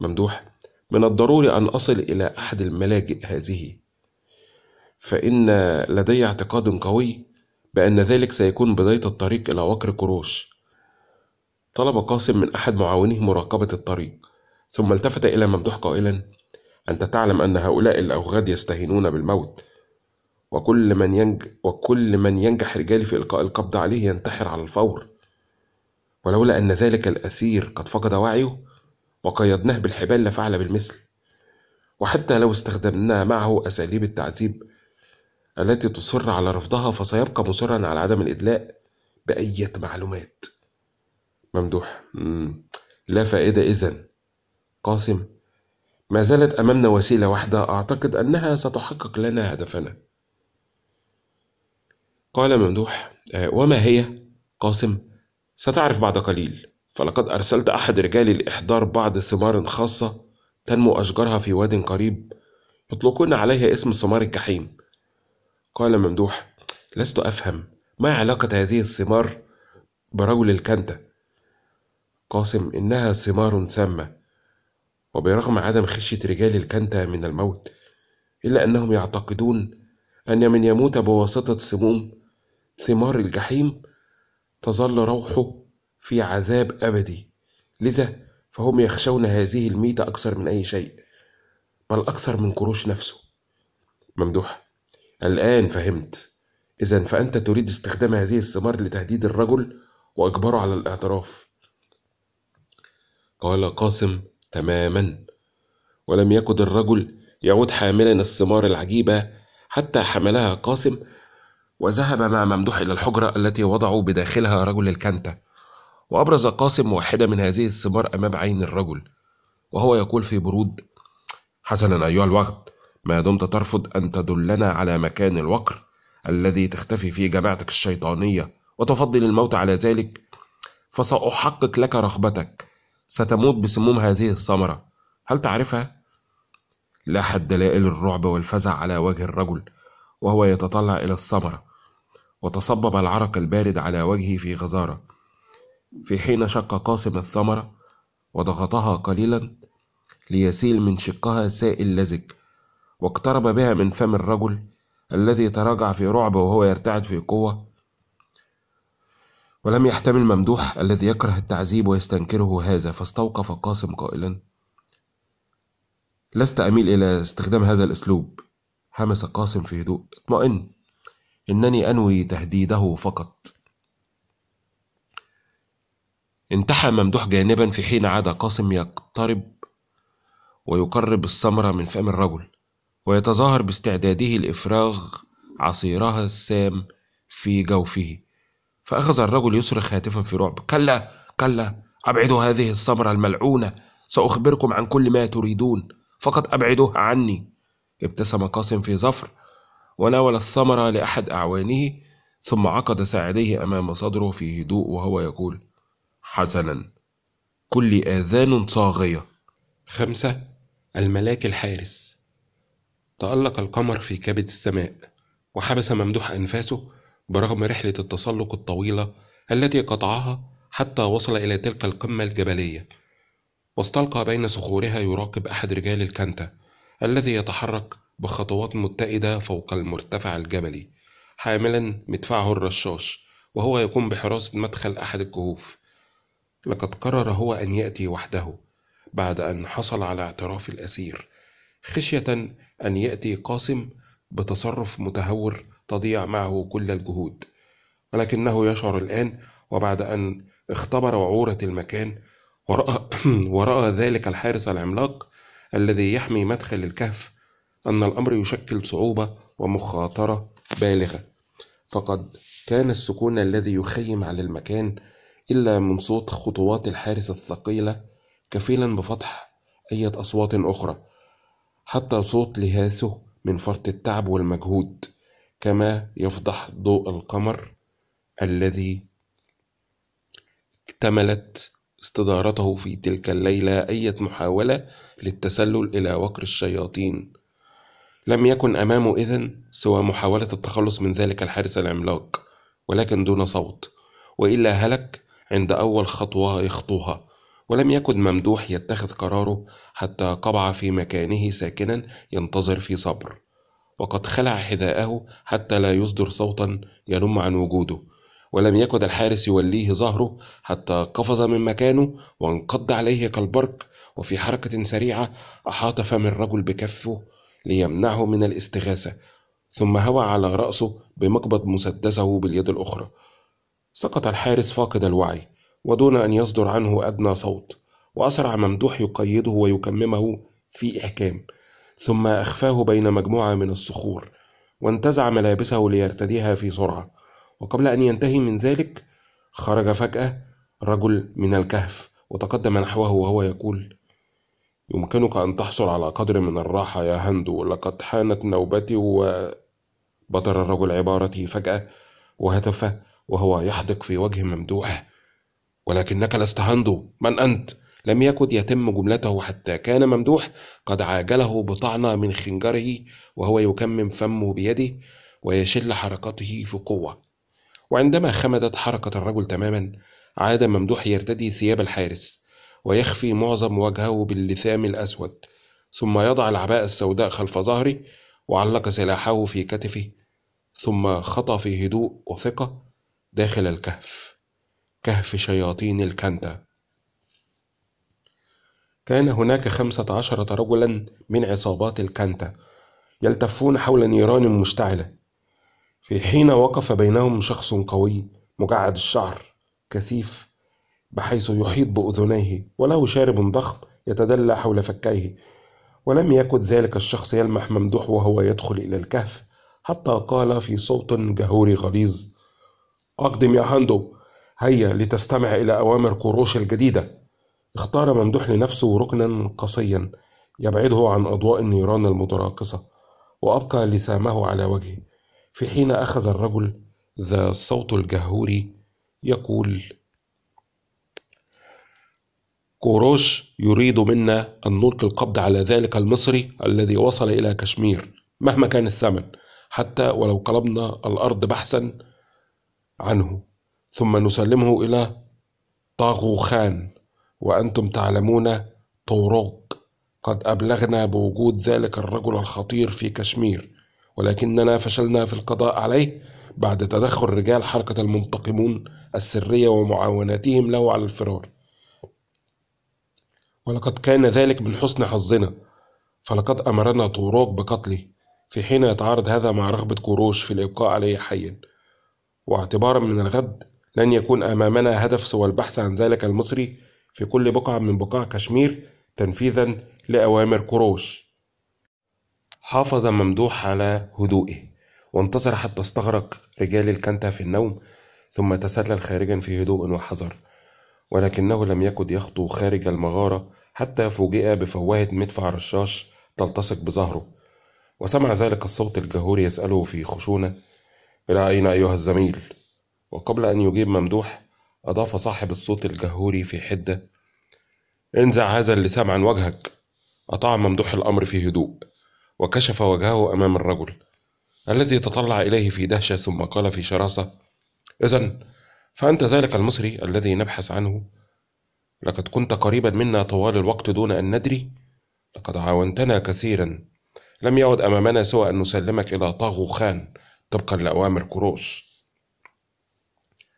ممدوح من الضروري أن أصل إلى أحد الملاجئ هذه فإن لدي اعتقاد قوي بأن ذلك سيكون بداية الطريق إلى وكر قروش طلب قاسم من أحد معاونيه مراقبة الطريق ثم التفت إلى ممدوح قائلا أنت تعلم أن هؤلاء الأوغاد يستهينون بالموت وكل من ينج وكل من ينجح رجالي في إلقاء القبض عليه ينتحر على الفور ولولا أن ذلك الأثير قد فقد وعيه وقيدناه بالحبال لفعل بالمثل وحتى لو استخدمنا معه أساليب التعذيب التي تصر على رفضها فسيبقى مصرا على عدم الإدلاء بأية معلومات ممدوح مم. لا فائدة إذن قاسم ما زالت أمامنا وسيلة واحدة أعتقد أنها ستحقق لنا هدفنا قال ممدوح آه، وما هي؟ قاسم ستعرف بعد قليل فلقد أرسلت أحد رجالي لإحضار بعض ثمار خاصة تنمو أشجارها في واد قريب يطلقون عليها اسم ثمار الجحيم قال ممدوح لست أفهم ما علاقة هذه الثمار برجل الكنتة قاسم إنها ثمار سامة وبرغم عدم خشية رجال الكنتة من الموت إلا أنهم يعتقدون أن من يموت بواسطة سموم ثمار الجحيم تظل روحه في عذاب أبدي لذا فهم يخشون هذه الميتة أكثر من أي شيء بل أكثر من قروش نفسه ممدوح الآن فهمت إذا فأنت تريد استخدام هذه الثمار لتهديد الرجل وإجباره على الاعتراف قال قاسم تماما ولم يكد الرجل يعود حاملا الثمار العجيبة حتى حملها قاسم وذهب مع ممدوح إلى الحجرة التي وضعوا بداخلها رجل الكنتة وأبرز قاسم واحدة من هذه الثمار أمام عين الرجل وهو يقول في برود حسنا أيها الوقت ما دمت ترفض أن تدلنا على مكان الوقر الذي تختفي فيه جماعتك الشيطانية وتفضل الموت على ذلك فسأحقق لك رغبتك ستموت بسموم هذه الثمرة هل تعرفها؟ لاحت دلائل الرعب والفزع على وجه الرجل وهو يتطلع إلى الثمرة وتصبب العرق البارد على وجهه في غزارة في حين شق قاسم الثمرة وضغطها قليلا ليسيل من شقها سائل لزج واقترب بها من فم الرجل الذي تراجع في رعب وهو يرتعد في قوة ولم يحتمل ممدوح الذي يكره التعذيب ويستنكره هذا فاستوقف قاسم قائلا لست أميل إلى استخدام هذا الأسلوب همس قاسم في هدوء اطمئن إنني أنوي تهديده فقط انتحى ممدوح جانبا في حين عاد قاسم يقترب ويقرب السمرة من فم الرجل ويتظاهر باستعداده لإفراغ عصيرها السام في جوفه فأخذ الرجل يصرخ هاتفا في رعب كلا كلا أبعدوا هذه الثمرة الملعونة سأخبركم عن كل ما تريدون فقط أبعدوها عني ابتسم قاسم في ظفر وناول الثمرة لأحد أعوانه ثم عقد ساعديه أمام صدره في هدوء وهو يقول حسنا كل آذان صاغية خمسة الملاك الحارس تألق القمر في كبد السماء وحبس ممدوح أنفاسه برغم رحلة التسلق الطويلة التي قطعها حتى وصل إلى تلك القمة الجبلية واستلقى بين صخورها يراقب أحد رجال الكنتة الذي يتحرك بخطوات متئدة فوق المرتفع الجبلي حاملا مدفعه الرشاش وهو يقوم بحراسة مدخل أحد الكهوف لقد قرر هو أن يأتي وحده بعد أن حصل على اعتراف الأسير خشية أن يأتي قاسم بتصرف متهور تضيع معه كل الجهود ولكنه يشعر الآن وبعد أن اختبر وعورة المكان ورأى, ورأى ذلك الحارس العملاق الذي يحمي مدخل الكهف أن الأمر يشكل صعوبة ومخاطرة بالغة فقد كان السكون الذي يخيم على المكان إلا من صوت خطوات الحارس الثقيلة كفيلا بفتح أية أصوات أخرى حتى صوت لهاسه من فرط التعب والمجهود كما يفضح ضوء القمر الذي اكتملت استدارته في تلك الليلة أية محاولة للتسلل إلى وكر الشياطين لم يكن أمامه إذن سوى محاولة التخلص من ذلك الحارس العملاق ولكن دون صوت وإلا هلك عند أول خطوة يخطوها ولم يكن ممدوح يتخذ قراره حتى قبع في مكانه ساكنا ينتظر في صبر وقد خلع حذاءه حتى لا يصدر صوتا ينم عن وجوده ولم يكن الحارس يوليه ظهره حتى قفز من مكانه وانقض عليه كالبرق وفي حركة سريعة أحاط فم الرجل بكفه ليمنعه من الاستغاثة ثم هوى على رأسه بمقبض مسدسه باليد الأخرى سقط الحارس فاقد الوعي ودون أن يصدر عنه أدنى صوت وأسرع ممدوح يقيده ويكممه في إحكام ثم أخفاه بين مجموعة من الصخور وانتزع ملابسه ليرتديها في سرعة وقبل أن ينتهي من ذلك خرج فجأة رجل من الكهف وتقدم نحوه وهو يقول يمكنك أن تحصل على قدر من الراحة يا هندو لقد حانت نوبتي و بطر الرجل عبارتي فجأة وهتف وهو يحدق في وجه ممدوح ولكنك لست هندو من أنت؟ لم يكد يتم جملته حتى كان ممدوح قد عاجله بطعنة من خنجره وهو يكمم فمه بيده ويشل حركته في قوة وعندما خمدت حركة الرجل تماما عاد ممدوح يرتدي ثياب الحارس ويخفي معظم وجهه باللثام الأسود ثم يضع العباءة السوداء خلف ظهره وعلق سلاحه في كتفه ثم خطى في هدوء وثقة داخل الكهف كهف شياطين الكنتا كان هناك خمسة عشرة رجلا من عصابات الكنتا يلتفون حول نيران مشتعلة في حين وقف بينهم شخص قوي مجعد الشعر كثيف بحيث يحيط بأذنيه وله شارب ضخم يتدلى حول فكيه ولم يكن ذلك الشخص يلمح ممدوح وهو يدخل إلى الكهف حتى قال في صوت جهوري غليظ أقدم يا هاندو هيا لتستمع إلى أوامر كوروش الجديدة اختار ممدوح لنفسه ركنا قصيا يبعده عن أضواء النيران المتراقصة وأبقى لسامه على وجهه في حين أخذ الرجل ذا الصوت الجهوري يقول كوروش يريد منا أن نلقي القبض على ذلك المصري الذي وصل إلى كشمير مهما كان الثمن حتى ولو قلبنا الأرض بحثا عنه ثم نسلمه إلى طاغوخان وأنتم تعلمون طوروك قد أبلغنا بوجود ذلك الرجل الخطير في كشمير ولكننا فشلنا في القضاء عليه بعد تدخل رجال حركة المنتقمون السرية ومعاوناتهم له على الفرار ولقد كان ذلك من حسن حظنا فلقد أمرنا طوروك بقتله في حين يتعارض هذا مع رغبة كوروش في الإبقاء عليه حيا واعتبارا من الغد لن يكون أمامنا هدف سوى البحث عن ذلك المصري في كل بقعة من بقاع كشمير تنفيذا لأوامر قروش حافظ ممدوح على هدوئه وانتصر حتى استغرق رجال الكنتة في النوم ثم تسلل خارجا في هدوء وحذر ولكنه لم يكد يخطو خارج المغارة حتى فوجئ بفوهة مدفع رشاش تلتصق بظهره وسمع ذلك الصوت الجهور يسأله في خشونة إلى أين أيها الزميل؟ وقبل أن يجيب ممدوح أضاف صاحب الصوت الجهوري في حدة انزع هذا اللثام عن وجهك أطاع ممدوح الأمر في هدوء وكشف وجهه أمام الرجل الذي تطلع إليه في دهشة ثم قال في شراسة إذا فأنت ذلك المصري الذي نبحث عنه لقد كنت قريبا منا طوال الوقت دون أن ندري لقد عاونتنا كثيرا لم يعد أمامنا سوى أن نسلمك إلى طاغو خان طبقا لأوامر كروش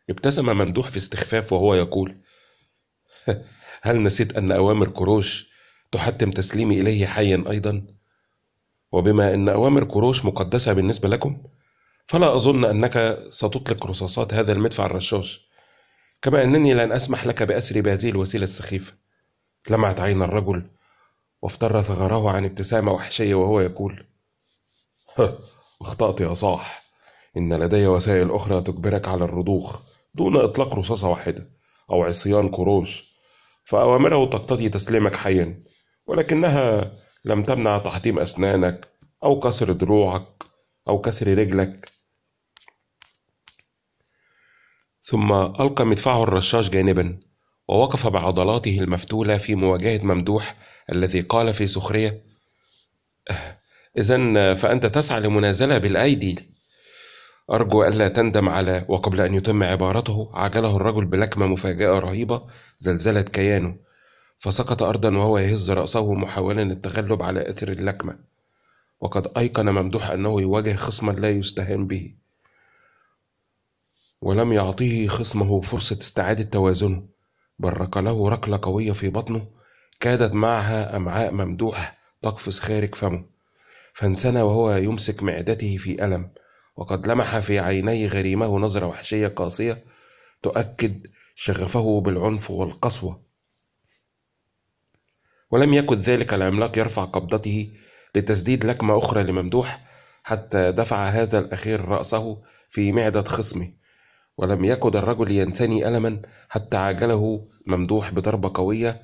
ابتسم ممدوح في استخفاف وهو يقول هل نسيت أن أوامر كروش تحتم تسليمي إليه حيا أيضا وبما أن أوامر كروش مقدسة بالنسبة لكم فلا أظن أنك ستطلق رصاصات هذا المدفع الرشاش كما أنني لن أسمح لك بأسري بهذه الوسيلة السخيفة لمعت عين الرجل وافتر ثغره عن ابتسامة وحشية وهو يقول اخطأت يا صاح إن لدي وسائل أخرى تجبرك على الرضوخ دون إطلاق رصاصة واحدة أو عصيان قروش فأوامره تقتضي تسليمك حيا ولكنها لم تمنع تحطيم أسنانك أو كسر دروعك أو كسر رجلك ثم ألقى مدفعه الرشاش جانبا ووقف بعضلاته المفتولة في مواجهة ممدوح الذي قال في سخرية إذا فأنت تسعى لمنازلة بالأيدي أرجو ألا تندم على وقبل أن يتم عبارته عجله الرجل بلكمة مفاجئة رهيبة زلزلت كيانه فسقط أرضا وهو يهز رأسه محاولا التغلب على إثر اللكمة وقد أيقن ممدوح أنه يواجه خصما لا يستهان به ولم يعطيه خصمه فرصة استعادة توازنه بل ركله ركلة قوية في بطنه كادت معها أمعاء ممدوح تقفز خارج فمه فانسنى وهو يمسك معدته في ألم وقد لمح في عيني غريمه نظرة وحشية قاسية تؤكد شغفه بالعنف والقسوة ولم يكن ذلك العملاق يرفع قبضته لتسديد لكمة أخرى لممدوح حتى دفع هذا الأخير رأسه في معدة خصمه ولم يكد الرجل ينثني ألما حتى عاجله ممدوح بضربة قوية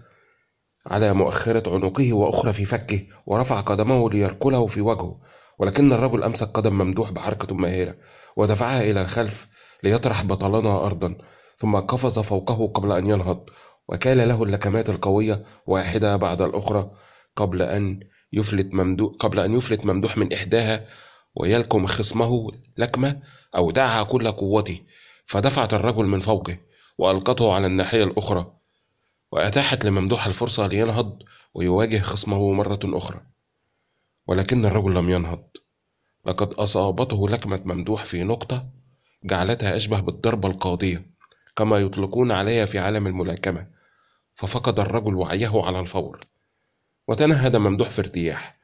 على مؤخرة عنقه وأخرى في فكه ورفع قدمه ليركله في وجهه ولكن الرجل أمسك قدم ممدوح بحركة ماهرة ودفعها إلى الخلف ليطرح بطلنا أرضا ثم قفز فوقه قبل أن ينهض وكال له اللكمات القوية واحدة بعد الأخرى قبل أن يفلت ممدوح قبل أن يفلت ممدوح من إحداها ويلكم خصمه لكمة أودعها كل قوته فدفعت الرجل من فوقه وألقته على الناحية الأخرى وأتاحت لممدوح الفرصة لينهض ويواجه خصمه مرة أخرى ولكن الرجل لم ينهض لقد أصابته لكمة ممدوح في نقطة جعلتها أشبه بالضربة القاضية كما يطلقون عليها في عالم الملاكمة ففقد الرجل وعيه على الفور وتنهد ممدوح في ارتياح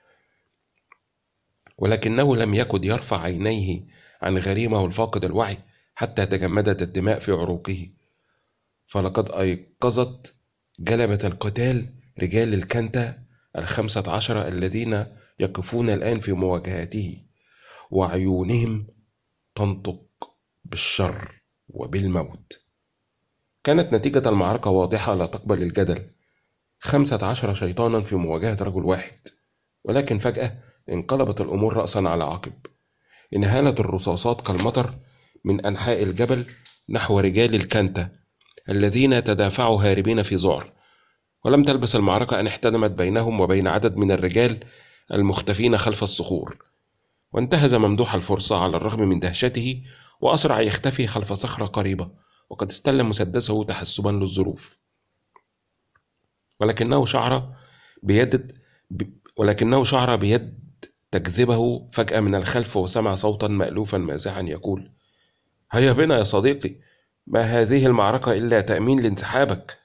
ولكنه لم يكد يرفع عينيه عن غريمه الفاقد الوعي حتى تجمدت الدماء في عروقه فلقد أيقظت جلبة القتال رجال الكنتة الخمسة عشر الذين يقفون الآن في مواجهته وعيونهم تنطق بالشر وبالموت كانت نتيجة المعركة واضحة لا تقبل الجدل خمسة عشر شيطانا في مواجهة رجل واحد ولكن فجأة انقلبت الأمور رأسا على عقب انهالت الرصاصات كالمطر من أنحاء الجبل نحو رجال الكنتة الذين تدافعوا هاربين في ذعر ولم تلبس المعركة أن احتدمت بينهم وبين عدد من الرجال المختفين خلف الصخور وانتهز ممدوح الفرصة على الرغم من دهشته وأسرع يختفي خلف صخرة قريبة وقد استل مسدسه تحسبا للظروف ولكنه شعر بيد ولكنه شعر بيد تجذبه فجأة من الخلف وسمع صوتا مألوفا مازحا يقول هيا بنا يا صديقي ما هذه المعركة إلا تأمين لانسحابك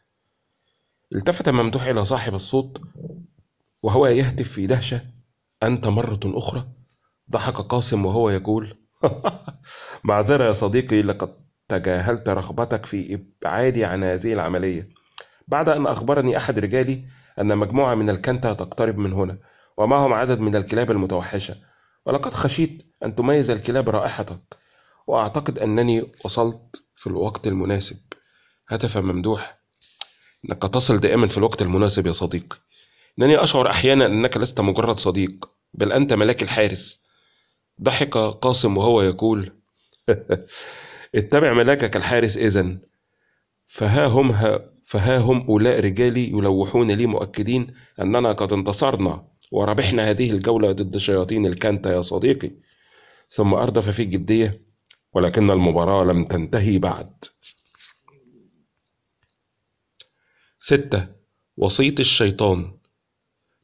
التفت ممدوح إلى صاحب الصوت وهو يهتف في دهشة أنت مرة أخرى ضحك قاسم وهو يقول معذرة يا صديقي لقد تجاهلت رغبتك في إبعادي عن هذه العملية بعد أن أخبرني أحد رجالي أن مجموعة من الكنتة تقترب من هنا ومعهم عدد من الكلاب المتوحشة ولقد خشيت أن تميز الكلاب رائحتك وأعتقد أنني وصلت في الوقت المناسب هتف ممدوح إنك تصل دائما في الوقت المناسب يا صديقي إنني أشعر أحيانا أنك لست مجرد صديق بل أنت ملاك الحارس ضحك قاسم وهو يقول اتبع ملاكك الحارس إذن فها هم ها فها هم أولاء رجالي يلوحون لي مؤكدين أننا قد انتصرنا وربحنا هذه الجولة ضد شياطين الكانتا يا صديقي ثم أردف في الجدية ولكن المباراة لم تنتهي بعد ستة وسيط الشيطان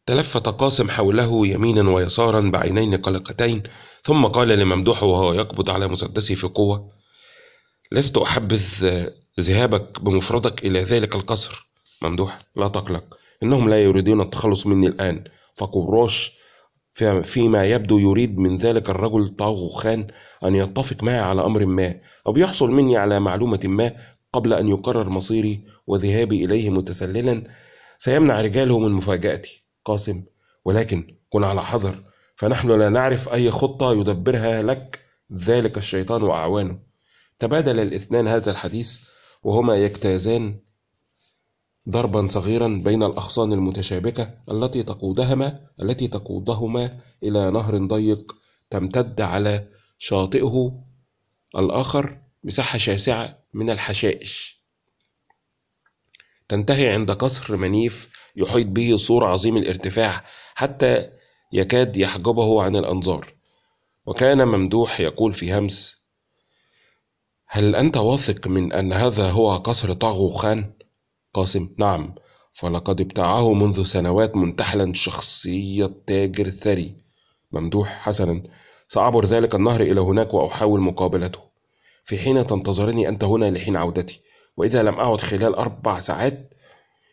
تلفت قاسم حوله يمينا ويسارا بعينين قلقتين ثم قال لممدوح وهو يقبض على مسدسه في قوة لست أحبذ ذهابك بمفردك إلى ذلك القصر ممدوح لا تقلق إنهم لا يريدون التخلص مني الآن فقراش فيما يبدو يريد من ذلك الرجل طاغو خان أن يتفق معي على أمر ما أو يحصل مني على معلومة ما قبل أن يقرر مصيري وذهابي إليه متسللا سيمنع رجاله من مفاجأتي قاسم ولكن كن على حذر فنحن لا نعرف أي خطة يدبرها لك ذلك الشيطان وأعوانه تبادل الاثنان هذا الحديث وهما يجتازان ضربا صغيرا بين الأغصان المتشابكة التي تقودهما التي تقودهما إلى نهر ضيق تمتد على شاطئه الآخر مساحة شاسعة من الحشائش تنتهي عند قصر منيف يحيط به سور عظيم الارتفاع حتى يكاد يحجبه عن الأنظار وكان ممدوح يقول في همس هل أنت واثق من أن هذا هو قصر طاغو خان؟ قاسم نعم فلقد ابتاعه منذ سنوات منتحلا شخصية تاجر ثري ممدوح حسنا سأعبر ذلك النهر إلى هناك وأحاول مقابلته في حين تنتظرني أنت هنا لحين عودتي وإذا لم أعد خلال أربع ساعات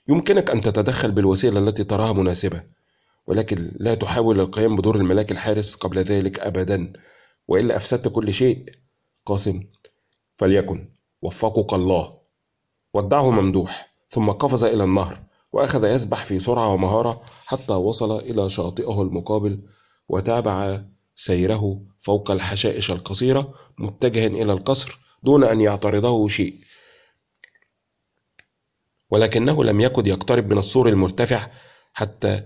يمكنك أن تتدخل بالوسيلة التي تراها مناسبة ولكن لا تحاول القيام بدور الملاك الحارس قبل ذلك أبدا وإلا أفسدت كل شيء قاسم فليكن وفقك الله ودعه ممدوح ثم قفز إلى النهر وأخذ يسبح في سرعة ومهارة حتى وصل إلى شاطئه المقابل وتابع سيره فوق الحشائش القصيرة متجها إلى القصر دون أن يعترضه شيء ولكنه لم يكد يقترب من السور المرتفع حتى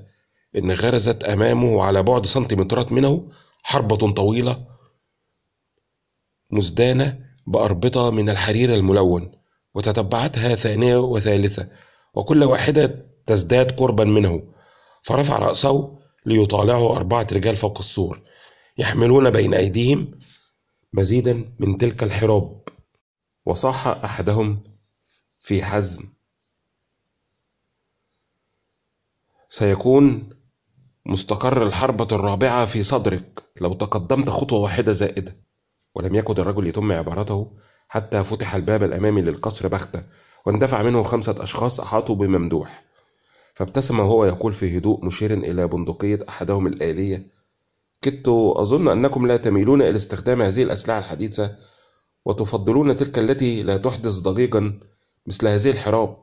إن غرزت أمامه على بعد سنتيمترات منه حربة طويلة مزدانة بأربطة من الحرير الملون وتتبعتها ثانية وثالثة وكل واحدة تزداد قربا منه فرفع رأسه ليطالعه أربعة رجال فوق السور يحملون بين أيديهم مزيدا من تلك الحراب وصاح أحدهم في حزم سيكون مستقر الحربة الرابعة في صدرك لو تقدمت خطوة واحدة زائدة ولم يكد الرجل يتم عبارته حتى فتح الباب الأمامي للقصر بختة واندفع منه خمسة أشخاص أحاطوا بممدوح فابتسم وهو يقول في هدوء مشير إلى بندقية أحدهم الآلية كدت أظن أنكم لا تميلون إلى استخدام هذه الأسلحة الحديثة وتفضلون تلك التي لا تحدث ضجيجا مثل هذه الحراب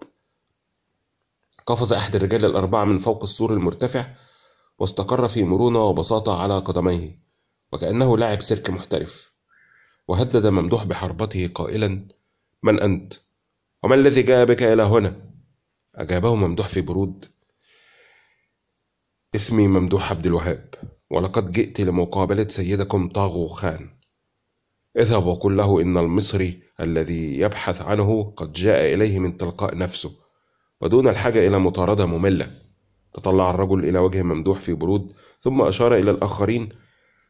قفز أحد الرجال الأربعة من فوق السور المرتفع واستقر في مرونة وبساطة على قدميه وكأنه لاعب سيرك محترف وهدد ممدوح بحربته قائلا من أنت؟ وما الذي جاء بك إلى هنا؟ أجابه ممدوح في برود اسمي ممدوح عبد الوهاب ولقد جئت لمقابلة سيدكم طاغو خان اذهب وقل له إن المصري الذي يبحث عنه قد جاء إليه من تلقاء نفسه ودون الحاجة إلى مطاردة مملة تطلع الرجل إلى وجه ممدوح في برود ثم أشار إلى الآخرين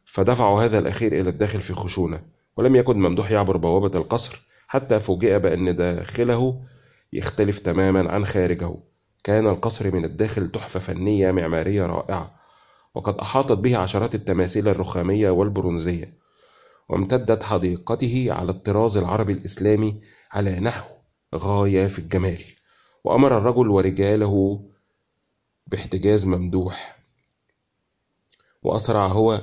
فدفعوا هذا الأخير إلى الداخل في خشونة ولم يكن ممدوح يعبر بوابة القصر حتى فوجئ بأن داخله يختلف تماما عن خارجه كان القصر من الداخل تحفة فنية معمارية رائعة وقد أحاطت به عشرات التماثيل الرخامية والبرونزية وامتدت حديقته على الطراز العربي الإسلامي على نحو غاية في الجمال وأمر الرجل ورجاله باحتجاز ممدوح وأسرع هو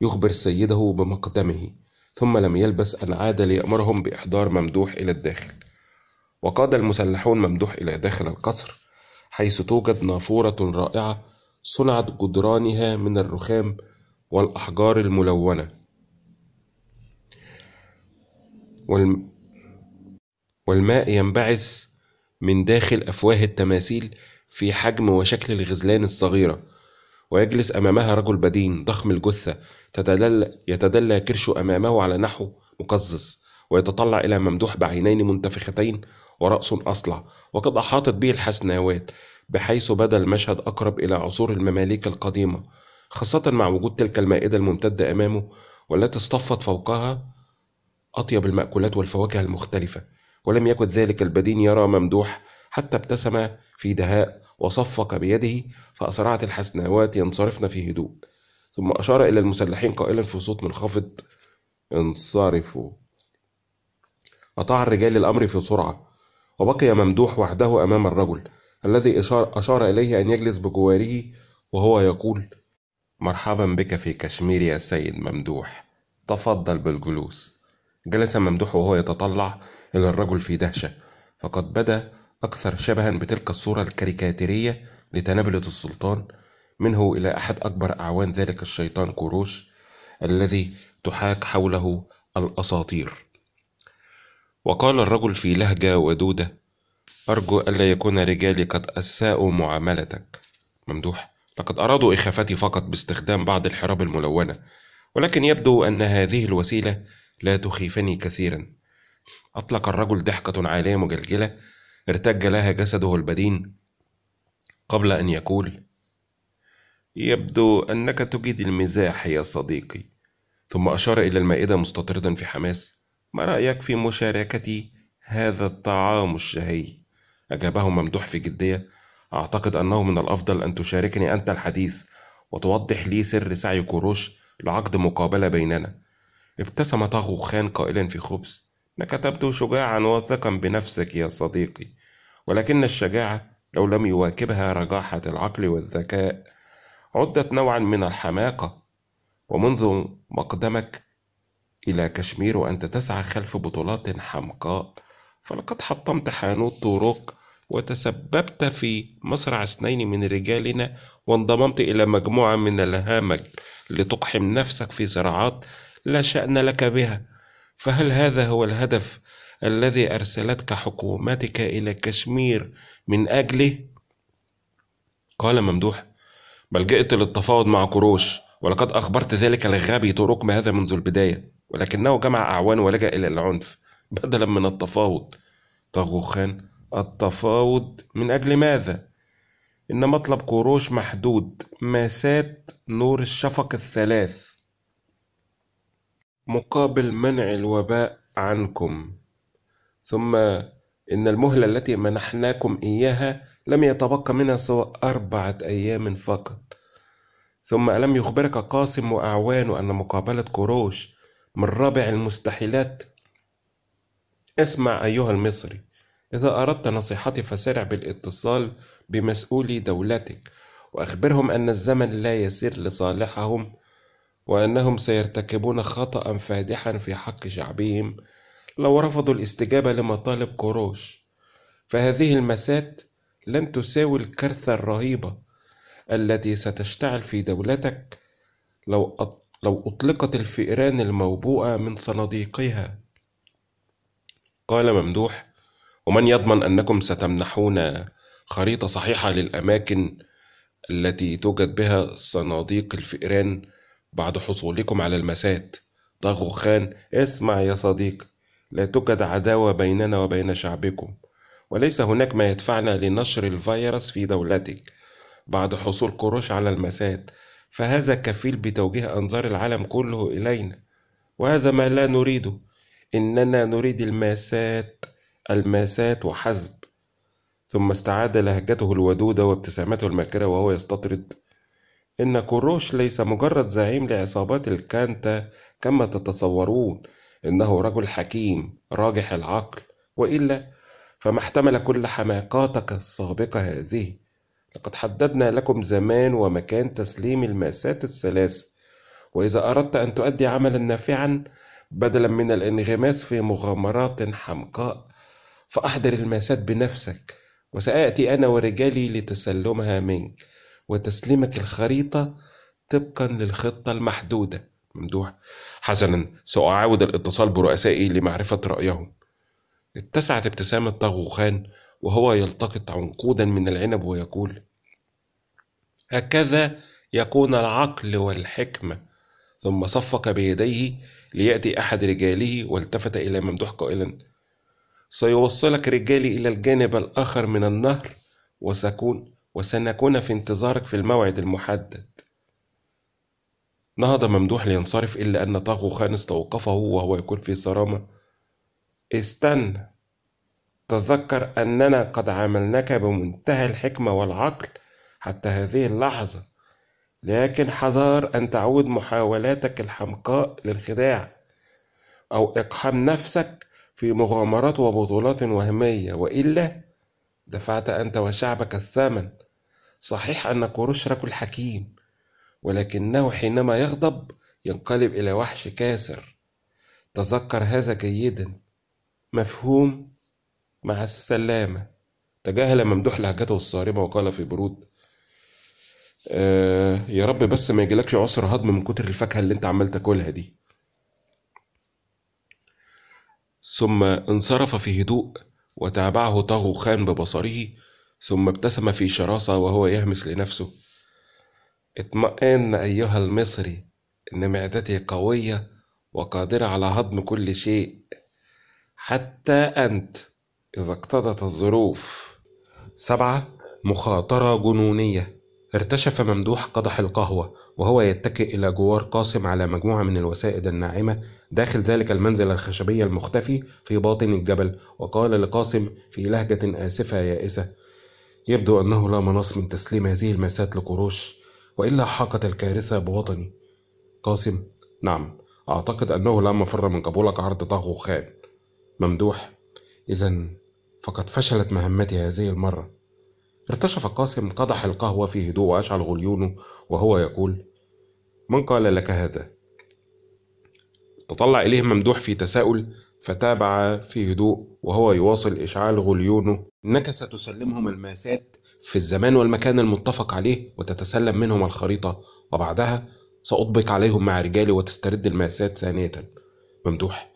يخبر سيده بمقدمه ثم لم يلبس أن عاد ليأمرهم بإحضار ممدوح إلى الداخل وقاد المسلحون ممدوح إلى داخل القصر حيث توجد نافورة رائعة صنعت جدرانها من الرخام والأحجار الملونة والماء ينبعث من داخل أفواه التماثيل في حجم وشكل الغزلان الصغيرة ويجلس أمامها رجل بدين ضخم الجثة تتدلى, يتدلى كرش أمامه على نحو مقزز ويتطلع إلى ممدوح بعينين منتفختين ورأس أصلع وقد أحاطت به الحسناوات بحيث بدا المشهد أقرب إلى عصور المماليك القديمة خاصة مع وجود تلك المائدة الممتدة أمامه والتي اصطفت فوقها أطيب المأكولات والفواكه المختلفة ولم يكن ذلك البدين يرى ممدوح حتى ابتسم في دهاء وصفق بيده فأسرعت الحسناوات ينصرفن في هدوء ثم أشار إلى المسلحين قائلا في صوت منخفض انصرفوا أطاع الرجال الأمر في سرعة وبقي ممدوح وحده أمام الرجل الذي أشار, أشار إليه أن يجلس بجواره وهو يقول مرحبا بك في كشمير يا سيد ممدوح تفضل بالجلوس جلس ممدوح وهو يتطلع إلى الرجل في دهشة فقد بدا أكثر شبها بتلك الصورة الكاريكاتيرية لتنابلة السلطان منه إلى أحد أكبر أعوان ذلك الشيطان كوروش الذي تحاك حوله الأساطير وقال الرجل في لهجة ودودة أرجو ألا يكون رجالي قد أساءوا معاملتك ممدوح لقد أرادوا إخافتي فقط باستخدام بعض الحراب الملونة ولكن يبدو أن هذه الوسيلة لا تخيفني كثيرا أطلق الرجل ضحكة عالية مجلجلة ارتج لها جسده البدين قبل أن يقول يبدو أنك تجيد المزاح يا صديقي ثم أشار إلى المائدة مستطردا في حماس ما رأيك في مشاركتي هذا الطعام الشهي أجابه ممدوح في جدية أعتقد أنه من الأفضل أن تشاركني أنت الحديث وتوضح لي سر سعي كوروش لعقد مقابلة بيننا ابتسم طاغو خان قائلا في خبز تبدو شجاعا واثقا بنفسك يا صديقي ولكن الشجاعة لو لم يواكبها رجاحة العقل والذكاء عدت نوعا من الحماقة ومنذ مقدمك إلى كشمير وأنت تسعى خلف بطولات حمقاء فلقد حطمت حانوت طرق وتسببت في مصرع اثنين من رجالنا وانضممت إلى مجموعة من الهامج لتقحم نفسك في صراعات لا شأن لك بها فهل هذا هو الهدف الذي أرسلتك حكومتك إلى كشمير من أجله؟ قال ممدوح بل جئت للتفاوض مع قروش ولقد أخبرت ذلك لغابي طرق هذا منذ البداية ولكنه جمع أعوان ولجأ إلى العنف بدلا من التفاوض طاغوخان التفاوض من أجل ماذا؟ إن مطلب قروش محدود ماسات نور الشفق الثلاث مقابل منع الوباء عنكم ثم إن المهلة التي منحناكم إياها لم يتبقى منها سوى أربعة أيام فقط ثم ألم يخبرك قاسم وأعوانه أن مقابلة قروش من رابع المستحيلات اسمع أيها المصري إذا أردت نصيحتي فسرع بالاتصال بمسؤولي دولتك وأخبرهم أن الزمن لا يسير لصالحهم وأنهم سيرتكبون خطأ فادحا في حق شعبهم لو رفضوا الاستجابة لمطالب قروش فهذه المسات لن تساوي الكارثة الرهيبة التي ستشتعل في دولتك لو لو أطلقت الفئران الموبوءة من صناديقها قال ممدوح ومن يضمن أنكم ستمنحون خريطة صحيحة للأماكن التي توجد بها صناديق الفئران بعد حصولكم على المسات خان اسمع يا صديقي لا توجد عداوة بيننا وبين شعبكم وليس هناك ما يدفعنا لنشر الفيروس في دولتك بعد حصول قروش على المسات فهذا كفيل بتوجيه أنظار العالم كله إلينا وهذا ما لا نريده إننا نريد الماسات الماسات وحسب ثم استعاد لهجته الودودة وابتسامته الماكرة وهو يستطرد إن كوروش ليس مجرد زعيم لعصابات الكانتا كما تتصورون إنه رجل حكيم راجح العقل وإلا فما احتمل كل حماقاتك السابقة هذه لقد حددنا لكم زمان ومكان تسليم الماسات الثلاثة وإذا أردت أن تؤدي عملا نافعا بدلا من الانغماس في مغامرات حمقاء فأحضر الماسات بنفسك وسآتي أنا ورجالي لتسلمها منك وتسليمك الخريطة طبقا للخطة المحدودة ممدوح حسنا سأعاود الاتصال برؤسائي لمعرفة رأيهم اتسعت ابتسامة طاغوخان وهو يلتقط عنقودا من العنب ويقول هكذا يكون العقل والحكمة ثم صفق بيديه ليأتي أحد رجاله والتفت إلى ممدوح قائلا سيوصلك رجالي إلى الجانب الآخر من النهر وسكون وسنكون في انتظارك في الموعد المحدد نهض ممدوح لينصرف إلا أن طاغو خان استوقفه وهو يقول في صرامة استنى تذكر أننا قد عاملناك بمنتهى الحكمة والعقل حتى هذه اللحظة لكن حذار أن تعود محاولاتك الحمقاء للخداع أو إقحام نفسك في مغامرات وبطولات وهمية وإلا دفعت أنت وشعبك الثمن صحيح أن كوروش رجل حكيم ولكنه حينما يغضب ينقلب إلى وحش كاسر تذكر هذا جيدا مفهوم مع السلامة تجاهل ممدوح لهجته الصارمة وقال في برود آه يا رب بس ما يجيلكش عسر هضم من كتر الفاكهة اللي انت عمال تاكلها دي ثم انصرف في هدوء وتابعه طاغو خان ببصره ثم ابتسم في شراسة وهو يهمس لنفسه اطمئن أيها المصري إن معدتي قوية وقادرة على هضم كل شيء حتى أنت إذا اقتضت الظروف سبعة مخاطرة جنونية ارتشف ممدوح قدح القهوة وهو يتكئ إلى جوار قاسم على مجموعة من الوسائد الناعمة داخل ذلك المنزل الخشبي المختفي في باطن الجبل وقال لقاسم في لهجة آسفة يائسة يبدو أنه لا مناص من تسليم هذه المأساة لقروش وإلا حاقت الكارثة بوطني قاسم نعم أعتقد أنه لا مفر من قبولك عرض طاغو خان ممدوح إذا فقد فشلت مهمتي هذه المرة ارتشف قاسم قدح القهوة في هدوء وأشعل غليونه وهو يقول من قال لك هذا؟ تطلع إليه ممدوح في تساؤل فتابع في هدوء وهو يواصل إشعال غليونه إنك ستسلمهم الماسات في الزمان والمكان المتفق عليه وتتسلم منهم الخريطة وبعدها سأطبق عليهم مع رجالي وتسترد المأساة ثانية ممدوح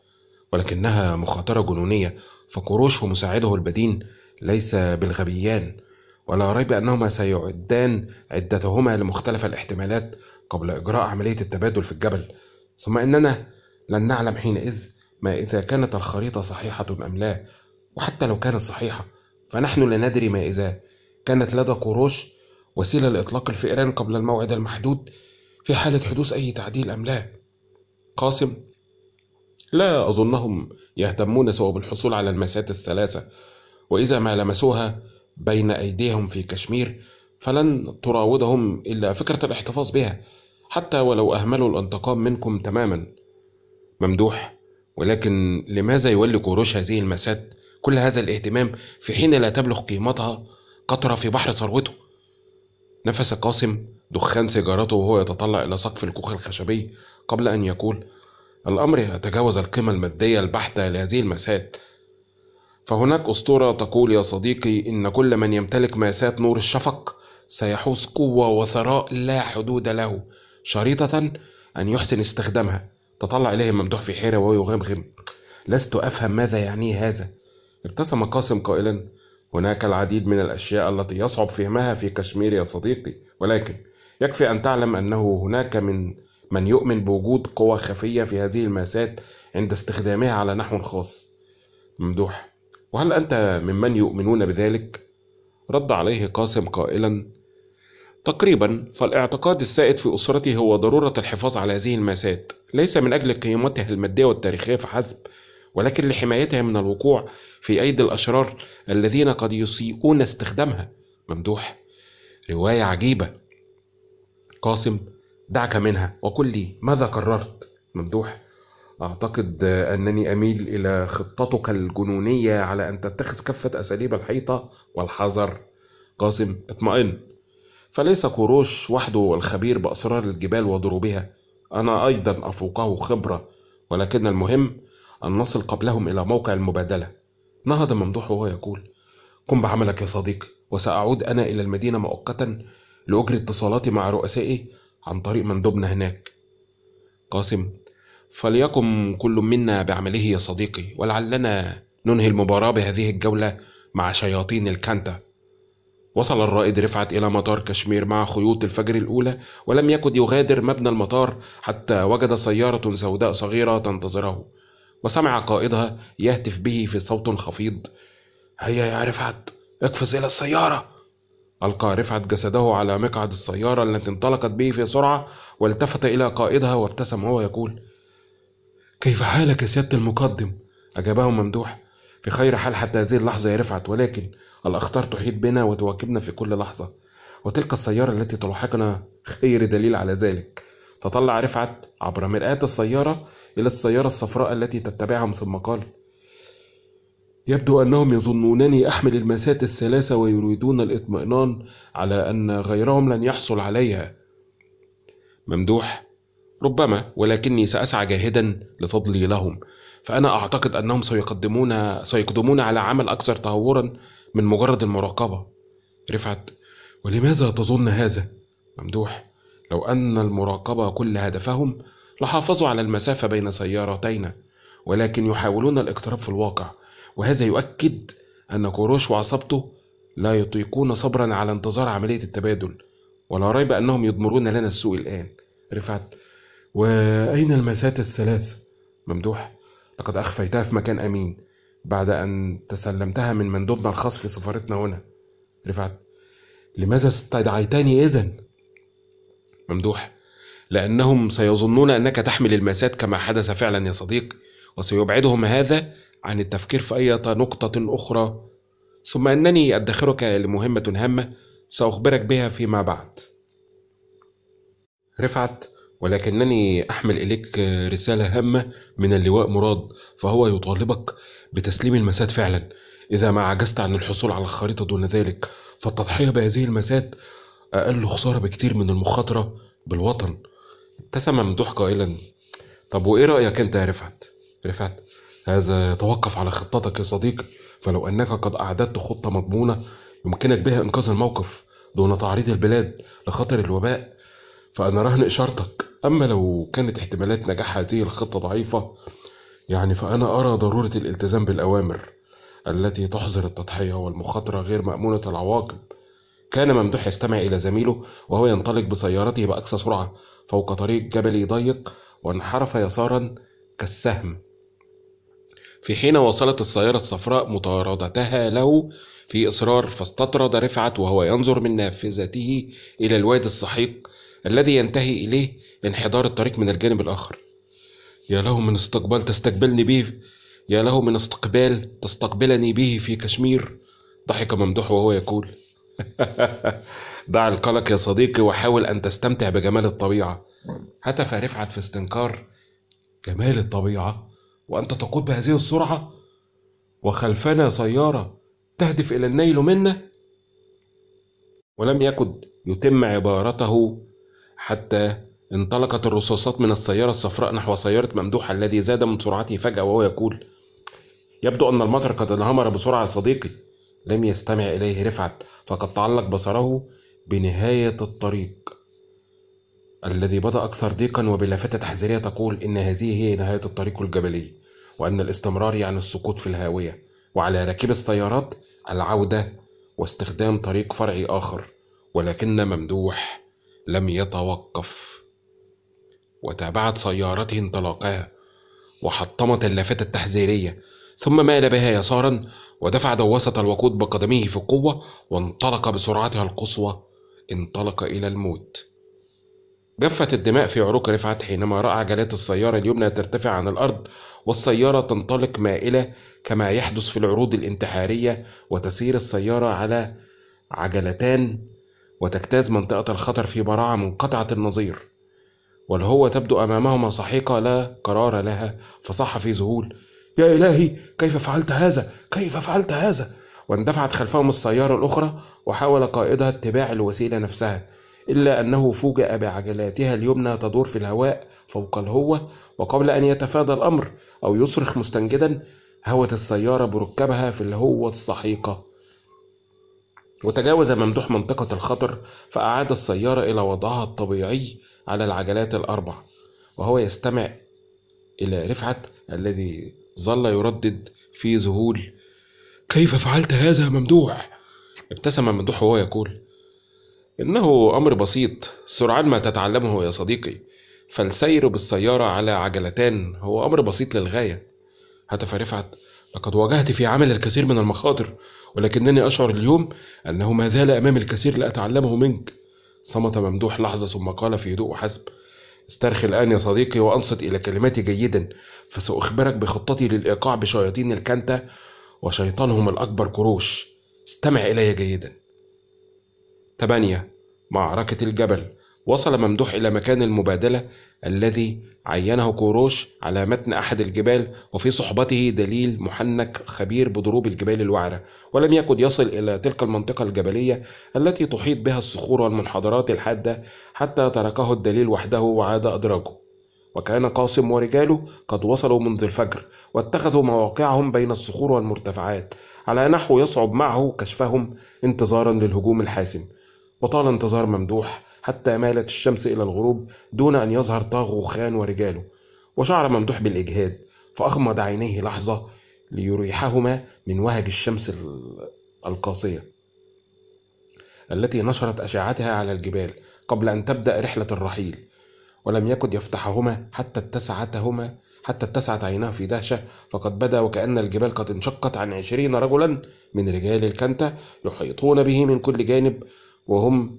ولكنها مخاطرة جنونية فقروش ومساعده البدين ليس بالغبيان ولا ريب أنهما سيعدان عدتهما لمختلف الاحتمالات قبل إجراء عملية التبادل في الجبل ثم إننا لن نعلم حينئذ ما إذا كانت الخريطة صحيحة أم لا وحتى لو كانت صحيحة فنحن لا ندري ما إذا كانت لدى قروش وسيلة لإطلاق الفئران قبل الموعد المحدود في حالة حدوث أي تعديل أم لا قاسم لا أظنهم يهتمون سوى بالحصول على المسات الثلاثة وإذا ما لمسوها بين أيديهم في كشمير فلن تراودهم إلا فكرة الاحتفاظ بها حتى ولو أهملوا الانتقام منكم تماما ممدوح ولكن لماذا يولي قروش هذه المسات كل هذا الاهتمام في حين لا تبلغ قيمتها قطرة في بحر ثروته نفس قاسم دخان سيجارته وهو يتطلع إلى سقف الكوخ الخشبي قبل أن يقول الأمر يتجاوز القيمة المادية البحتة لهذه المسات فهناك أسطورة تقول يا صديقي إن كل من يمتلك ماسات نور الشفق سيحوز قوة وثراء لا حدود له شريطة أن يحسن استخدامها تطلع إليه ممدوح في حيرة وهو يغمغم لست أفهم ماذا يعنيه هذا ابتسم قاسم قائلا هناك العديد من الأشياء التي يصعب فهمها في كشمير يا صديقي ولكن يكفي أن تعلم أنه هناك من من يؤمن بوجود قوى خفية في هذه الماسات عند استخدامها على نحو خاص ممدوح وهل أنت ممن يؤمنون بذلك؟ رد عليه قاسم قائلا تقريبا فالاعتقاد السائد في أسرتي هو ضرورة الحفاظ على هذه الماسات ليس من أجل قيمتها المادية والتاريخية فحسب ولكن لحمايتها من الوقوع في أيدي الأشرار الذين قد يسيئون استخدامها ممدوح رواية عجيبة قاسم دعك منها وقل لي ماذا قررت ممدوح أعتقد أنني أميل إلى خطتك الجنونية على أن تتخذ كافة أساليب الحيطة والحذر قاسم اطمئن فليس كوروش وحده الخبير بأسرار الجبال وضروبها أنا أيضا أفوقه خبرة ولكن المهم أن نصل قبلهم إلى موقع المبادلة نهض ممدوح وهو يقول قم بعملك يا صديقي وسأعود أنا إلى المدينة مؤقتا لأجري اتصالاتي مع رؤسائي عن طريق مندوبنا هناك قاسم فليقم كل منا بعمله يا صديقي ولعلنا ننهي المباراة بهذه الجولة مع شياطين الكانتا وصل الرائد رفعت إلى مطار كشمير مع خيوط الفجر الأولى ولم يكد يغادر مبنى المطار حتى وجد سيارة سوداء صغيرة تنتظره وسمع قائدها يهتف به في صوت خفيض هيا يا رفعت اقفز إلى السيارة ألقى رفعت جسده على مقعد السيارة التي انطلقت به في سرعة والتفت إلى قائدها وابتسم وهو يقول كيف حالك يا سيادة المقدم؟ أجابه ممدوح في خير حال حتى هذه اللحظة يا رفعت ولكن الأخطار تحيط بنا وتواكبنا في كل لحظة وتلك السيارة التي تلاحقنا خير دليل على ذلك تطلع رفعت عبر مرآة السيارة إلى السيارة الصفراء التي تتبعهم ثم قال يبدو أنهم يظنونني أحمل المسات الثلاثة ويريدون الإطمئنان على أن غيرهم لن يحصل عليها ممدوح ربما ولكني سأسعى جاهدا لتضليلهم فأنا أعتقد أنهم سيقدمون سيقدمون على عمل أكثر تهورا من مجرد المراقبة رفعت ولماذا تظن هذا؟ ممدوح لو أن المراقبة كل هدفهم لحافظوا على المسافة بين سيارتينا ولكن يحاولون الاقتراب في الواقع وهذا يؤكد أن كوروش وعصابته لا يطيقون صبرا على انتظار عملية التبادل ولا ريب أنهم يضمرون لنا السوق الآن رفعت وأين المسات الثلاثة؟ ممدوح لقد أخفيتها في مكان أمين بعد أن تسلمتها من مندوبنا الخاص في سفارتنا هنا رفعت لماذا استدعيتني إذن؟ ممدوح لأنهم سيظنون أنك تحمل الماسات كما حدث فعلا يا صديقي وسيبعدهم هذا عن التفكير في أي نقطة أخرى ثم أنني أدخرك لمهمة هامة سأخبرك بها فيما بعد رفعت ولكنني أحمل إليك رسالة هامة من اللواء مراد فهو يطالبك بتسليم المساد فعلا إذا ما عجزت عن الحصول على الخريطة دون ذلك فالتضحية بهذه المساد أقل خسارة بكتير من المخاطرة بالوطن ابتسم ممدوح قائلا طب وايه رايك انت يا رفعت رفعت هذا يتوقف على خطتك يا صديقي فلو انك قد اعددت خطه مضمونه يمكنك بها انقاذ الموقف دون تعريض البلاد لخطر الوباء فانا رهن اشارتك اما لو كانت احتمالات نجاح هذه الخطه ضعيفه يعني فانا ارى ضروره الالتزام بالاوامر التي تحظر التضحيه والمخاطره غير مامونه العواقب كان ممدوح يستمع الى زميله وهو ينطلق بسيارته باقصى سرعه فوق طريق جبلي ضيق وانحرف يسارا كالسهم في حين وصلت السيارة الصفراء مطاردتها له في إصرار فاستطرد رفعت وهو ينظر من نافذته إلى الوادي السحيق الذي ينتهي إليه انحدار الطريق من الجانب الآخر يا له من استقبال تستقبلني به يا له من استقبال تستقبلني به في كشمير ضحك ممدوح وهو يقول دع القلق يا صديقي وحاول أن تستمتع بجمال الطبيعة هتف رفعت في استنكار جمال الطبيعة وأنت تقود بهذه السرعة وخلفنا سيارة تهدف إلى النيل منا ولم يكد يتم عبارته حتى انطلقت الرصاصات من السيارة الصفراء نحو سيارة ممدوح الذي زاد من سرعته فجأة وهو يقول يبدو أن المطر قد انهمر بسرعة صديقي لم يستمع إليه رفعت فقد تعلق بصره بنهاية الطريق الذي بدأ أكثر ضيقا وبلافتة تحذيرية تقول إن هذه هي نهاية الطريق الجبلي وأن الاستمرار يعني السقوط في الهاوية وعلى راكب السيارات العودة واستخدام طريق فرعي آخر ولكن ممدوح لم يتوقف وتابعت سيارته انطلاقها وحطمت اللافتة التحذيرية ثم مال بها يسارا ودفع دواسة الوقود بقدمه في قوة وانطلق بسرعتها القصوى انطلق إلى الموت جفت الدماء في عروق رفعت حينما رأى عجلات السيارة اليمنى ترتفع عن الأرض والسيارة تنطلق مائلة كما يحدث في العروض الانتحارية وتسير السيارة على عجلتان وتجتاز منطقة الخطر في براعة منقطعة النظير والهوة تبدو أمامهما صحيقة لا قرار لها فصح في ذهول يا إلهي كيف فعلت هذا كيف فعلت هذا واندفعت خلفهم السيارة الأخرى وحاول قائدها اتباع الوسيلة نفسها إلا أنه فوجئ بعجلاتها اليمنى تدور في الهواء فوق الهوة وقبل أن يتفادى الأمر أو يصرخ مستنجدا هوت السيارة بركبها في الهوة السحيقة وتجاوز ممدوح منطقة الخطر فأعاد السيارة إلى وضعها الطبيعي على العجلات الأربع وهو يستمع إلى رفعت الذي ظل يردد في ذهول كيف فعلت هذا ممدوح ابتسم ممدوح وهو يقول انه امر بسيط سرعان ما تتعلمه يا صديقي فالسير بالسياره على عجلتان هو امر بسيط للغايه هتف رفعت لقد واجهت في عمل الكثير من المخاطر ولكنني اشعر اليوم انه ما زال امامي الكثير لاتعلمه منك صمت ممدوح لحظه ثم قال في هدوء وحسب استرخي الآن يا صديقي وأنصت إلى كلماتي جيدا فسأخبرك بخطتي للإيقاع بشياطين الكنتة وشيطانهم الأكبر كروش استمع إلي جيدا ثمانية معركة الجبل وصل ممدوح إلى مكان المبادلة الذي عينه كوروش على متن أحد الجبال وفي صحبته دليل محنك خبير بضروب الجبال الوعرة ولم يكد يصل إلى تلك المنطقة الجبلية التي تحيط بها الصخور والمنحدرات الحادة حتى تركه الدليل وحده وعاد أدراجه وكان قاسم ورجاله قد وصلوا منذ الفجر واتخذوا مواقعهم بين الصخور والمرتفعات على نحو يصعب معه كشفهم انتظارا للهجوم الحاسم وطال انتظار ممدوح حتى مالت الشمس إلى الغروب دون أن يظهر خان ورجاله وشعر ممدوح بالإجهاد فأغمض عينيه لحظة ليريحهما من وهج الشمس القاسية التي نشرت أشعتها على الجبال قبل أن تبدأ رحلة الرحيل ولم يكد يفتحهما حتى اتسعتهما حتى اتسعت عيناه في دهشة فقد بدا وكأن الجبال قد انشقت عن عشرين رجلا من رجال الكنتة يحيطون به من كل جانب وهم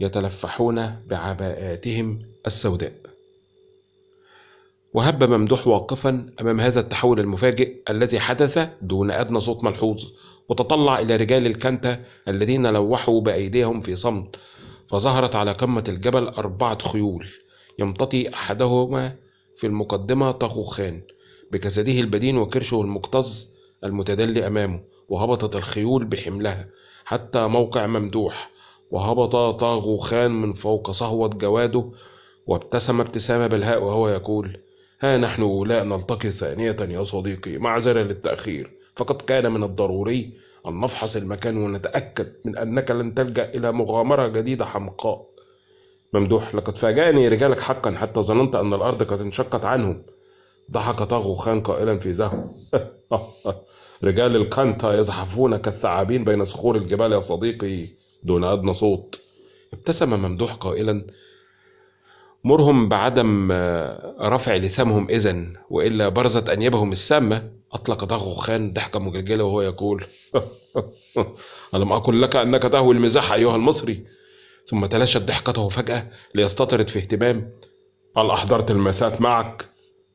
يتلفحون بعباءاتهم السوداء وهب ممدوح واقفا أمام هذا التحول المفاجئ الذي حدث دون أدنى صوت ملحوظ وتطلع إلى رجال الكنتة الذين لوحوا بأيديهم في صمت فظهرت على قمة الجبل أربعة خيول يمتطي أحدهما في المقدمة طاغوخان بجسده البدين وكرشه المكتظ المتدلي أمامه وهبطت الخيول بحملها حتى موقع ممدوح وهبط طاغوخان من فوق صهوة جواده وابتسم ابتسامة بالهاء وهو يقول ها نحن لا نلتقي ثانية يا صديقي معذرة للتأخير فقد كان من الضروري أن نفحص المكان ونتأكد من أنك لن تلجأ إلى مغامرة جديدة حمقاء ممدوح لقد فاجأني رجالك حقا حتى ظننت أن الأرض قد انشقت عنهم ضحك طاغو خان قائلا في زهو رجال الكانتا يزحفون كالثعابين بين صخور الجبال يا صديقي دون أدنى صوت ابتسم ممدوح قائلا مرهم بعدم رفع لثامهم إذن وإلا برزت أنيابهم السامة أطلق خان ضحكة مجلجلة وهو يقول ألم أقل لك أنك تهوي المزاح أيها المصري ثم تلاشت ضحكته فجأة ليستطرد في اهتمام هل أحضرت المسات معك؟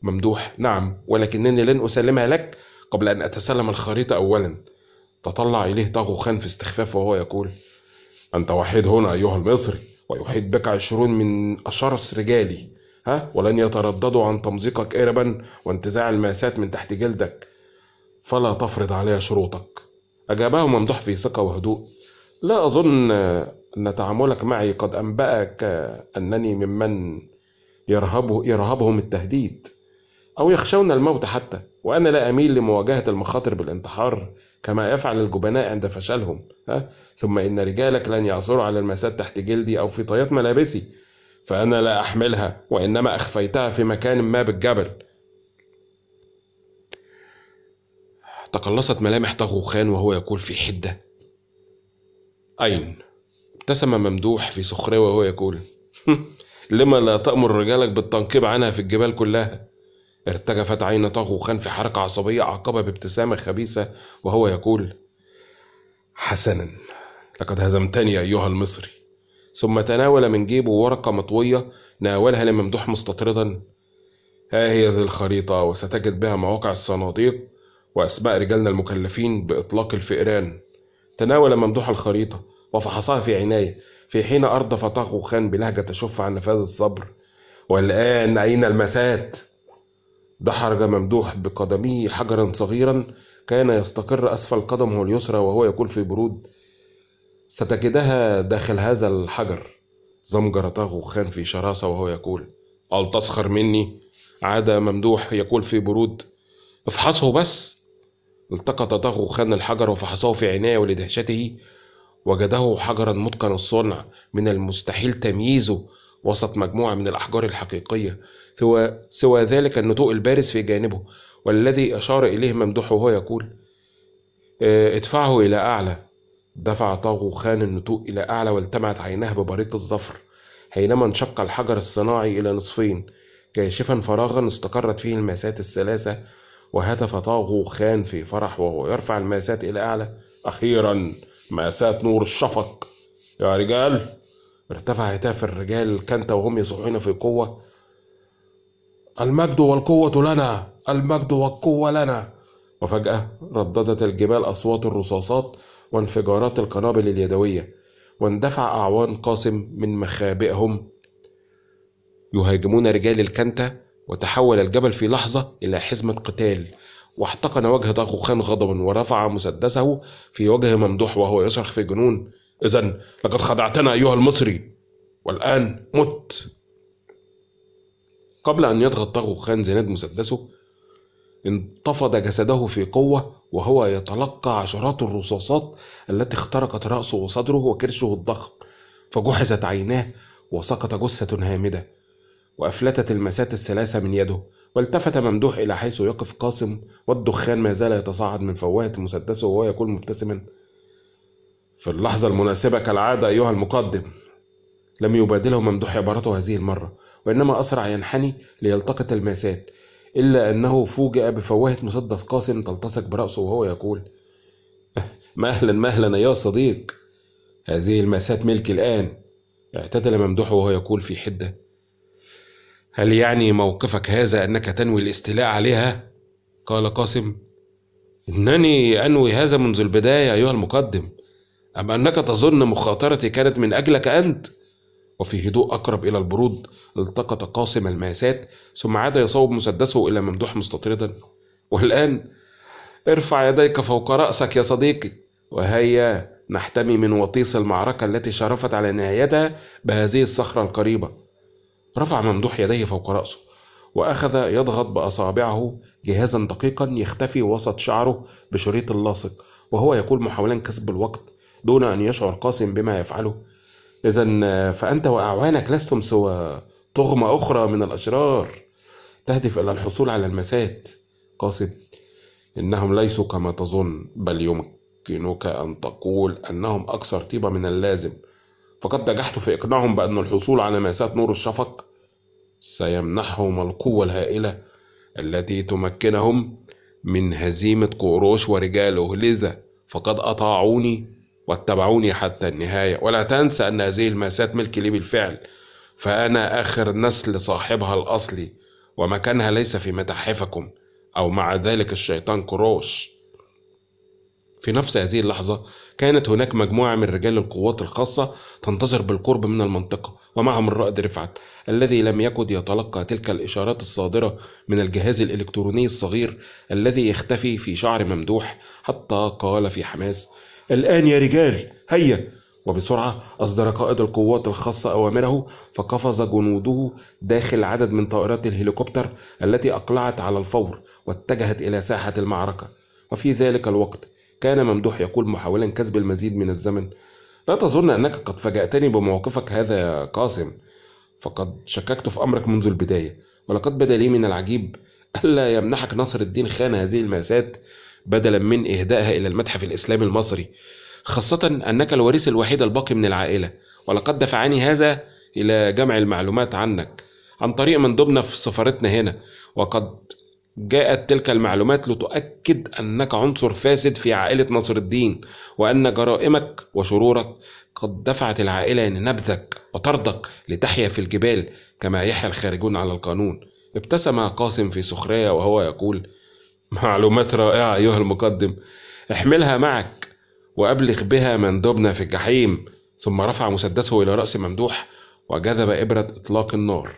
ممدوح نعم ولكنني لن أسلمها لك قبل أن أتسلم الخريطة أولا تطلع إليه خان في استخفاف وهو يقول أنت وحيد هنا أيها المصري ويحيط بك عشرون من أشرس رجالي ها ولن يترددوا عن تمزيقك إربا وانتزاع الماسات من تحت جلدك فلا تفرض علي شروطك أجابه ممدوح في ثقة وهدوء لا أظن أن تعاملك معي قد أنبأك أنني ممن يرهبه يرهبهم التهديد أو يخشون الموت حتى وأنا لا أميل لمواجهة المخاطر بالانتحار كما يفعل الجبناء عند فشلهم ها؟ ثم إن رجالك لن يعثروا على المسات تحت جلدي أو في طيات ملابسي فأنا لا أحملها وإنما أخفيتها في مكان ما بالجبل تقلصت ملامح طغوخان وهو يقول في حدة أين؟ ابتسم ممدوح في سخرية وهو يقول لما لا تأمر رجالك بالتنقيب عنها في الجبال كلها ارتجفت عين طغوخان في حركة عصبية أعقبها بابتسامة خبيثة وهو يقول حسنا لقد هزمتني أيها المصري ثم تناول من جيبه ورقة مطوية ناولها لممدوح مستطردا ها هي ذي الخريطة وستجد بها مواقع الصناديق وأسماء رجالنا المكلفين بإطلاق الفئران تناول ممدوح الخريطة وفحصها في عناية في حين أردف خان بلهجة تشف عن نفاذ الصبر والآن أين المسات؟ دحرج ممدوح بقدمه حجرا صغيرا كان يستقر أسفل قدمه اليسرى وهو يقول في برود ستجدها داخل هذا الحجر زمجرتاه خان في شراسة وهو يقول هل تسخر مني عاد ممدوح يقول في برود افحصه بس التقط طاغو خان الحجر وفحصه في عناية ولدهشته وجده حجرا متقن الصنع من المستحيل تمييزه وسط مجموعة من الأحجار الحقيقية سوى, سوى ذلك النتوء البارز في جانبه والذي أشار إليه ممدوح وهو يقول آه، ادفعه إلى أعلى دفع طاغو خان النتوء إلى أعلى والتمعت عيناه ببريق الظفر حينما انشق الحجر الصناعي إلى نصفين كاشفا فراغا استقرت فيه الماسات الثلاثة وهتف طاغو خان في فرح وهو يرفع الماسات إلى أعلى أخيرا ماسات نور الشفق يا رجال ارتفع هتاف الرجال كانت وهم يصحون في قوة المجد والقوة لنا المجد والقوة لنا وفجأة رددت الجبال أصوات الرصاصات وانفجارات القنابل اليدوية واندفع أعوان قاسم من مخابئهم يهاجمون رجال الكنتة وتحول الجبل في لحظة إلى حزمة قتال واحتقن وجه خان غضبا ورفع مسدسه في وجه ممدوح وهو يصرخ في جنون إذا لقد خدعتنا أيها المصري والآن مت قبل أن يضغط طاغو خان زناد مسدسه انتفض جسده في قوة وهو يتلقى عشرات الرصاصات التي اخترقت رأسه وصدره وكرشه الضخم فجحزت عيناه وسقط جثة هامدة وأفلتت المسات الثلاثة من يده والتفت ممدوح إلى حيث يقف قاسم والدخان ما زال يتصاعد من فوهة مسدسه وهو يقول مبتسما في اللحظة المناسبة كالعادة أيها المقدم لم يبادله ممدوح عبارته هذه المرة وإنما أسرع ينحني ليلتقط الماسات إلا أنه فوجئ بفواهة مسدس قاسم تلتصق برأسه وهو يقول مهلا مهلا يا صديق هذه المأساة ملك الآن اعتدل ممدوحه وهو يقول في حدة هل يعني موقفك هذا أنك تنوي الاستيلاء عليها؟ قال قاسم إنني أنوي هذا منذ البداية أيها المقدم أم أنك تظن مخاطرتي كانت من أجلك أنت؟ وفي هدوء أقرب إلى البرود التقط قاسم الماسات ثم عاد يصوب مسدسه إلى ممدوح مستطردا والآن ارفع يديك فوق رأسك يا صديقي وهيا نحتمي من وطيس المعركة التي شرفت على نهايتها بهذه الصخرة القريبة رفع ممدوح يديه فوق رأسه وأخذ يضغط بأصابعه جهازا دقيقا يختفي وسط شعره بشريط اللاصق وهو يقول محاولا كسب الوقت دون أن يشعر قاسم بما يفعله إذا فأنت وأعوانك لستم سوى طغمة أخرى من الأشرار تهدف إلى الحصول على المسات قاسم إنهم ليسوا كما تظن بل يمكنك أن تقول أنهم أكثر طيبة من اللازم فقد نجحت في إقناعهم بأن الحصول على مأساة نور الشفق سيمنحهم القوة الهائلة التي تمكنهم من هزيمة كوروش ورجاله لذا فقد أطاعوني واتبعوني حتى النهاية ولا تنسى أن هذه المأساة ملك لي بالفعل فأنا آخر نسل صاحبها الأصلي ومكانها ليس في متاحفكم أو مع ذلك الشيطان كروش في نفس هذه اللحظة كانت هناك مجموعة من رجال القوات الخاصة تنتظر بالقرب من المنطقة ومعهم الرائد رفعت الذي لم يكد يتلقى تلك الإشارات الصادرة من الجهاز الإلكتروني الصغير الذي يختفي في شعر ممدوح حتى قال في حماس الآن يا رجال هيا وبسرعة أصدر قائد القوات الخاصة أوامره فقفز جنوده داخل عدد من طائرات الهليكوبتر التي أقلعت على الفور واتجهت إلى ساحة المعركة وفي ذلك الوقت كان ممدوح يقول محاولا كسب المزيد من الزمن لا تظن أنك قد فاجأتني بموقفك هذا يا قاسم فقد شككت في أمرك منذ البداية ولقد بدا لي من العجيب ألا يمنحك نصر الدين خان هذه المأساة بدلا من إهدائها إلى المتحف الإسلامي المصري خاصة أنك الوريث الوحيد الباقي من العائلة ولقد دفعني هذا إلى جمع المعلومات عنك عن طريق من ضمن في سفارتنا هنا وقد جاءت تلك المعلومات لتؤكد أنك عنصر فاسد في عائلة نصر الدين وأن جرائمك وشرورك قد دفعت العائلة لنبذك وطردك لتحيا في الجبال كما يحيا الخارجون على القانون ابتسم قاسم في سخرية وهو يقول معلومات رائعة أيها المقدم احملها معك وأبلغ بها من دبنا في الجحيم ثم رفع مسدسه إلى رأس ممدوح وجذب إبرة إطلاق النار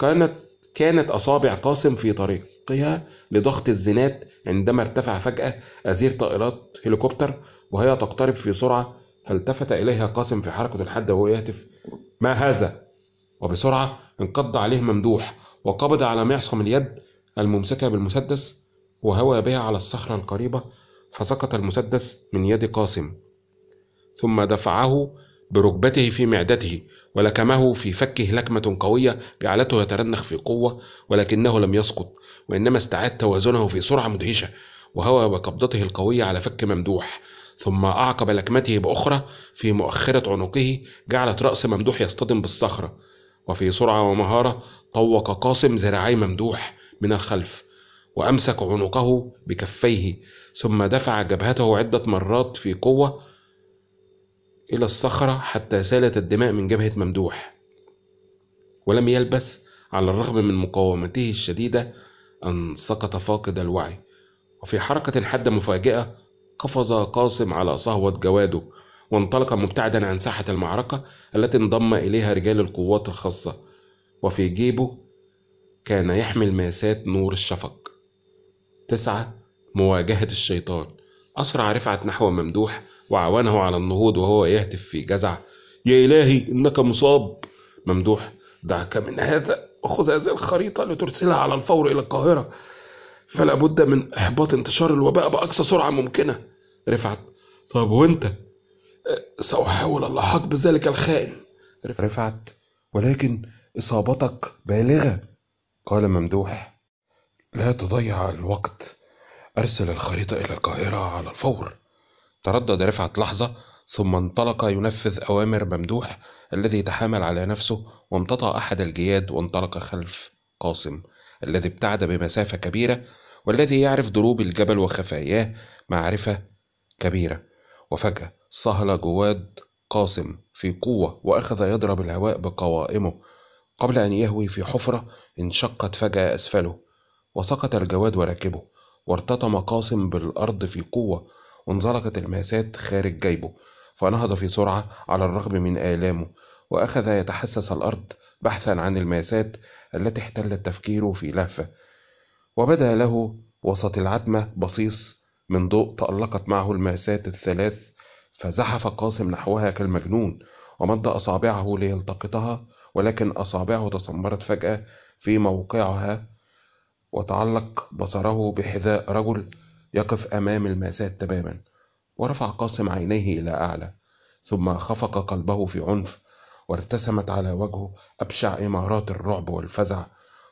كانت كانت أصابع قاسم في طريقها لضغط الزنات عندما ارتفع فجأة أزير طائرات هليكوبتر وهي تقترب في سرعة فالتفت إليها قاسم في حركة الحادة وهو يهتف ما هذا؟ وبسرعة انقض عليه ممدوح وقبض على معصم اليد الممسكة بالمسدس وهوى بها على الصخرة القريبة فسقط المسدس من يد قاسم ثم دفعه بركبته في معدته ولكمه في فكه لكمة قوية جعلته يترنخ في قوة ولكنه لم يسقط وإنما استعاد توازنه في سرعة مدهشة وهوى بقبضته القوية على فك ممدوح ثم أعقب لكمته بأخرى في مؤخرة عنقه جعلت رأس ممدوح يصطدم بالصخرة وفي سرعة ومهارة طوق قاسم ذراعي ممدوح من الخلف وأمسك عنقه بكفيه ثم دفع جبهته عدة مرات في قوة إلى الصخرة حتى سالت الدماء من جبهة ممدوح ولم يلبث على الرغم من مقاومته الشديدة أن سقط فاقد الوعي وفي حركة حادة مفاجئة قفز قاسم على صهوة جواده وانطلق مبتعدا عن ساحة المعركة التي انضم إليها رجال القوات الخاصة وفي جيبه كان يحمل ماسات نور الشفق تسعة مواجهة الشيطان أسرع رفعت نحو ممدوح وعاونه على النهوض وهو يهتف في جزع يا إلهي إنك مصاب ممدوح دعك من هذا وخذ هذه الخريطة لترسلها على الفور إلى القاهرة فلا بد من إحباط انتشار الوباء بأقصى سرعة ممكنة رفعت طب وأنت سأحاول اللحاق بذلك الخائن رفعت ولكن إصابتك بالغة قال ممدوح لا تضيع الوقت أرسل الخريطة إلى القاهرة على الفور تردد رفعت لحظة ثم انطلق ينفذ أوامر ممدوح الذي تحامل على نفسه وامتطى أحد الجياد وانطلق خلف قاسم الذي ابتعد بمسافة كبيرة والذي يعرف دروب الجبل وخفاياه معرفة كبيرة وفجأة صهل جواد قاسم في قوة وأخذ يضرب الهواء بقوائمه قبل أن يهوي في حفرة انشقت فجأة أسفله وسقط الجواد وراكبه وارتطم قاسم بالأرض في قوة وانزلقت الماسات خارج جيبه فنهض في سرعة على الرغم من آلامه وأخذ يتحسس الأرض بحثا عن الماسات التي احتلت تفكيره في لهفة وبدا له وسط العتمة بصيص من ضوء تألقت معه الماسات الثلاث فزحف قاسم نحوها كالمجنون ومد أصابعه ليلتقطها ولكن أصابعه تسمرت فجأة في موقعها وتعلق بصره بحذاء رجل يقف أمام المأساة تماما ورفع قاسم عينيه إلى أعلى ثم خفق قلبه في عنف وارتسمت على وجهه أبشع إمارات الرعب والفزع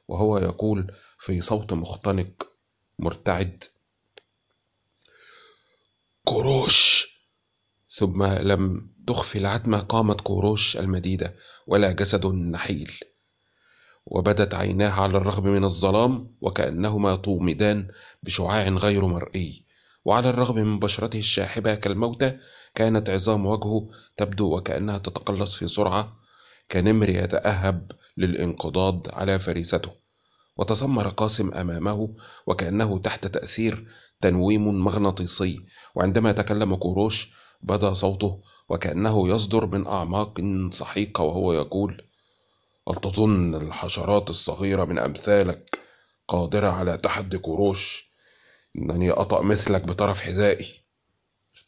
وهو يقول في صوت مختنق مرتعد كروش ثم لم تخفي العتمة قامت كروش المديدة ولا جسد نحيل وبدت عيناه على الرغم من الظلام وكأنهما طومدان بشعاع غير مرئي وعلى الرغم من بشرته الشاحبة كالموتى كانت عظام وجهه تبدو وكأنها تتقلص في سرعة كنمر يتأهب للانقضاض على فريسته وتسمر قاسم أمامه وكأنه تحت تأثير تنويم مغناطيسي وعندما تكلم كوروش بدا صوته وكأنه يصدر من أعماق صحيقة وهو يقول هل تظن الحشرات الصغيرة من أمثالك قادرة على تحدي قروش إنني أطأ مثلك بطرف حذائي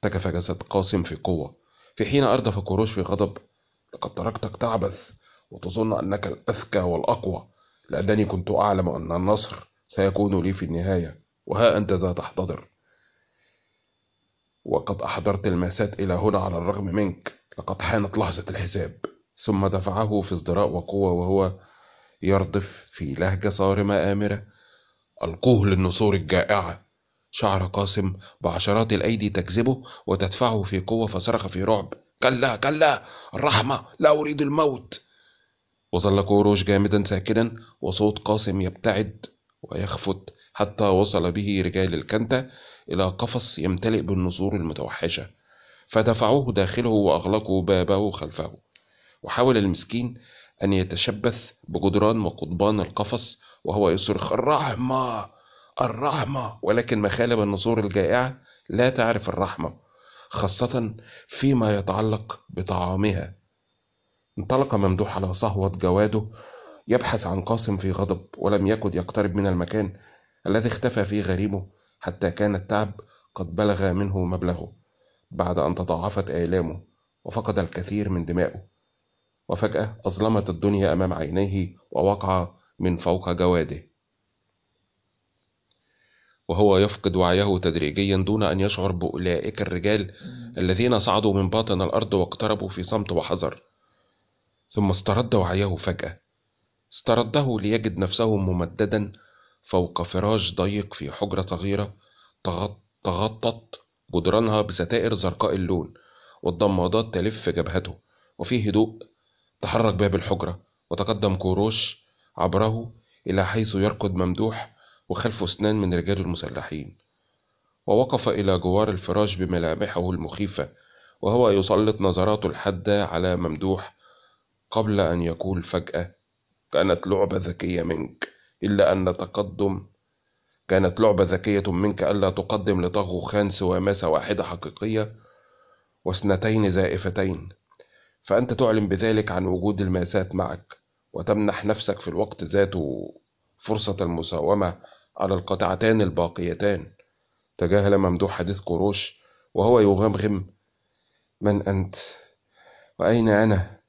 ارتكف جسد قاسم في قوة في حين أردف قروش في غضب لقد تركتك تعبث وتظن أنك الأذكى والأقوى لأنني كنت أعلم أن النصر سيكون لي في النهاية وها أنت ذا تحتضر وقد أحضرت الماسات إلى هنا على الرغم منك لقد حانت لحظة الحساب ثم دفعه في ازدراء وقوة وهو يردف في لهجة صارمة آمرة ألقوه للنسور الجائعة شعر قاسم بعشرات الأيدي تجذبه وتدفعه في قوة فصرخ في رعب كلا كلا الرحمة لا أريد الموت وظل كوروش جامدا ساكنا وصوت قاسم يبتعد ويخفت حتى وصل به رجال الكنتة إلى قفص يمتلئ بالنسور المتوحشة فدفعوه داخله وأغلقوا بابه خلفه وحاول المسكين أن يتشبث بجدران وقضبان القفص وهو يصرخ الرحمة الرحمة ولكن مخالب النسور الجائعة لا تعرف الرحمة خاصة فيما يتعلق بطعامها انطلق ممدوح على صهوة جواده يبحث عن قاسم في غضب ولم يكد يقترب من المكان الذي اختفى فيه غريمه حتى كان التعب قد بلغ منه مبلغه بعد أن تضاعفت آلامه وفقد الكثير من دمائه وفجأة أظلمت الدنيا أمام عينيه ووقع من فوق جواده وهو يفقد وعيه تدريجيا دون أن يشعر بأولئك الرجال الذين صعدوا من باطن الأرض واقتربوا في صمت وحذر ثم استرد وعيه فجأة استرده ليجد نفسه ممددا فوق فراش ضيق في حجرة صغيرة تغطت جدرانها بستائر زرقاء اللون والضمادات تلف جبهته وفي هدوء تحرك باب الحجرة وتقدم كوروش عبره إلى حيث يركض ممدوح وخلفه اثنان من رجاله المسلحين ووقف إلى جوار الفراش بملامحه المخيفة وهو يسلط نظراته الحادة على ممدوح قبل أن يقول فجأة كانت لعبة ذكية منك إلا أن تقدم كانت لعبة ذكية منك ألا تقدم لطغو خان ماسة واحدة حقيقية واثنتين زائفتين فأنت تعلن بذلك عن وجود الماسات معك وتمنح نفسك في الوقت ذاته فرصة المساومة على القطعتان الباقيتان تجاهل ممدوح حديث قروش وهو يغمغم من أنت وأين أنا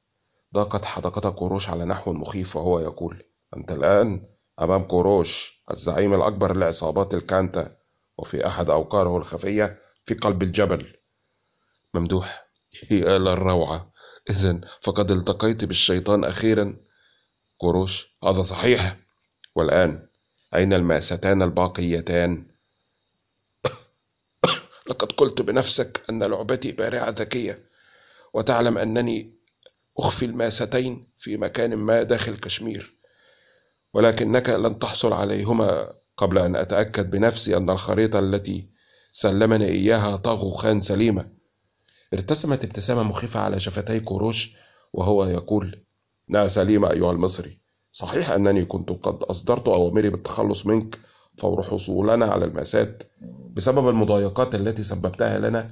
ضاقت حدقة قروش على نحو مخيف وهو يقول أنت الآن أمام قروش الزعيم الأكبر لعصابات الكانتا وفي أحد أوقاره الخفية في قلب الجبل ممدوح يا للروعة إذا فقد التقيت بالشيطان أخيرا قروش هذا صحيح والآن أين الماستان الباقيتان لقد قلت بنفسك أن لعبتي بارعة ذكية وتعلم أنني أخفي الماستين في مكان ما داخل كشمير ولكنك لن تحصل عليهما قبل أن أتأكد بنفسي أن الخريطة التي سلمني إياها طاغو خان سليمة ارتسمت ابتسامة مخيفة على شفتي كوروش وهو يقول لا سليم أيها المصري صحيح أنني كنت قد أصدرت أوامري بالتخلص منك فور حصولنا على المأساة بسبب المضايقات التي سببتها لنا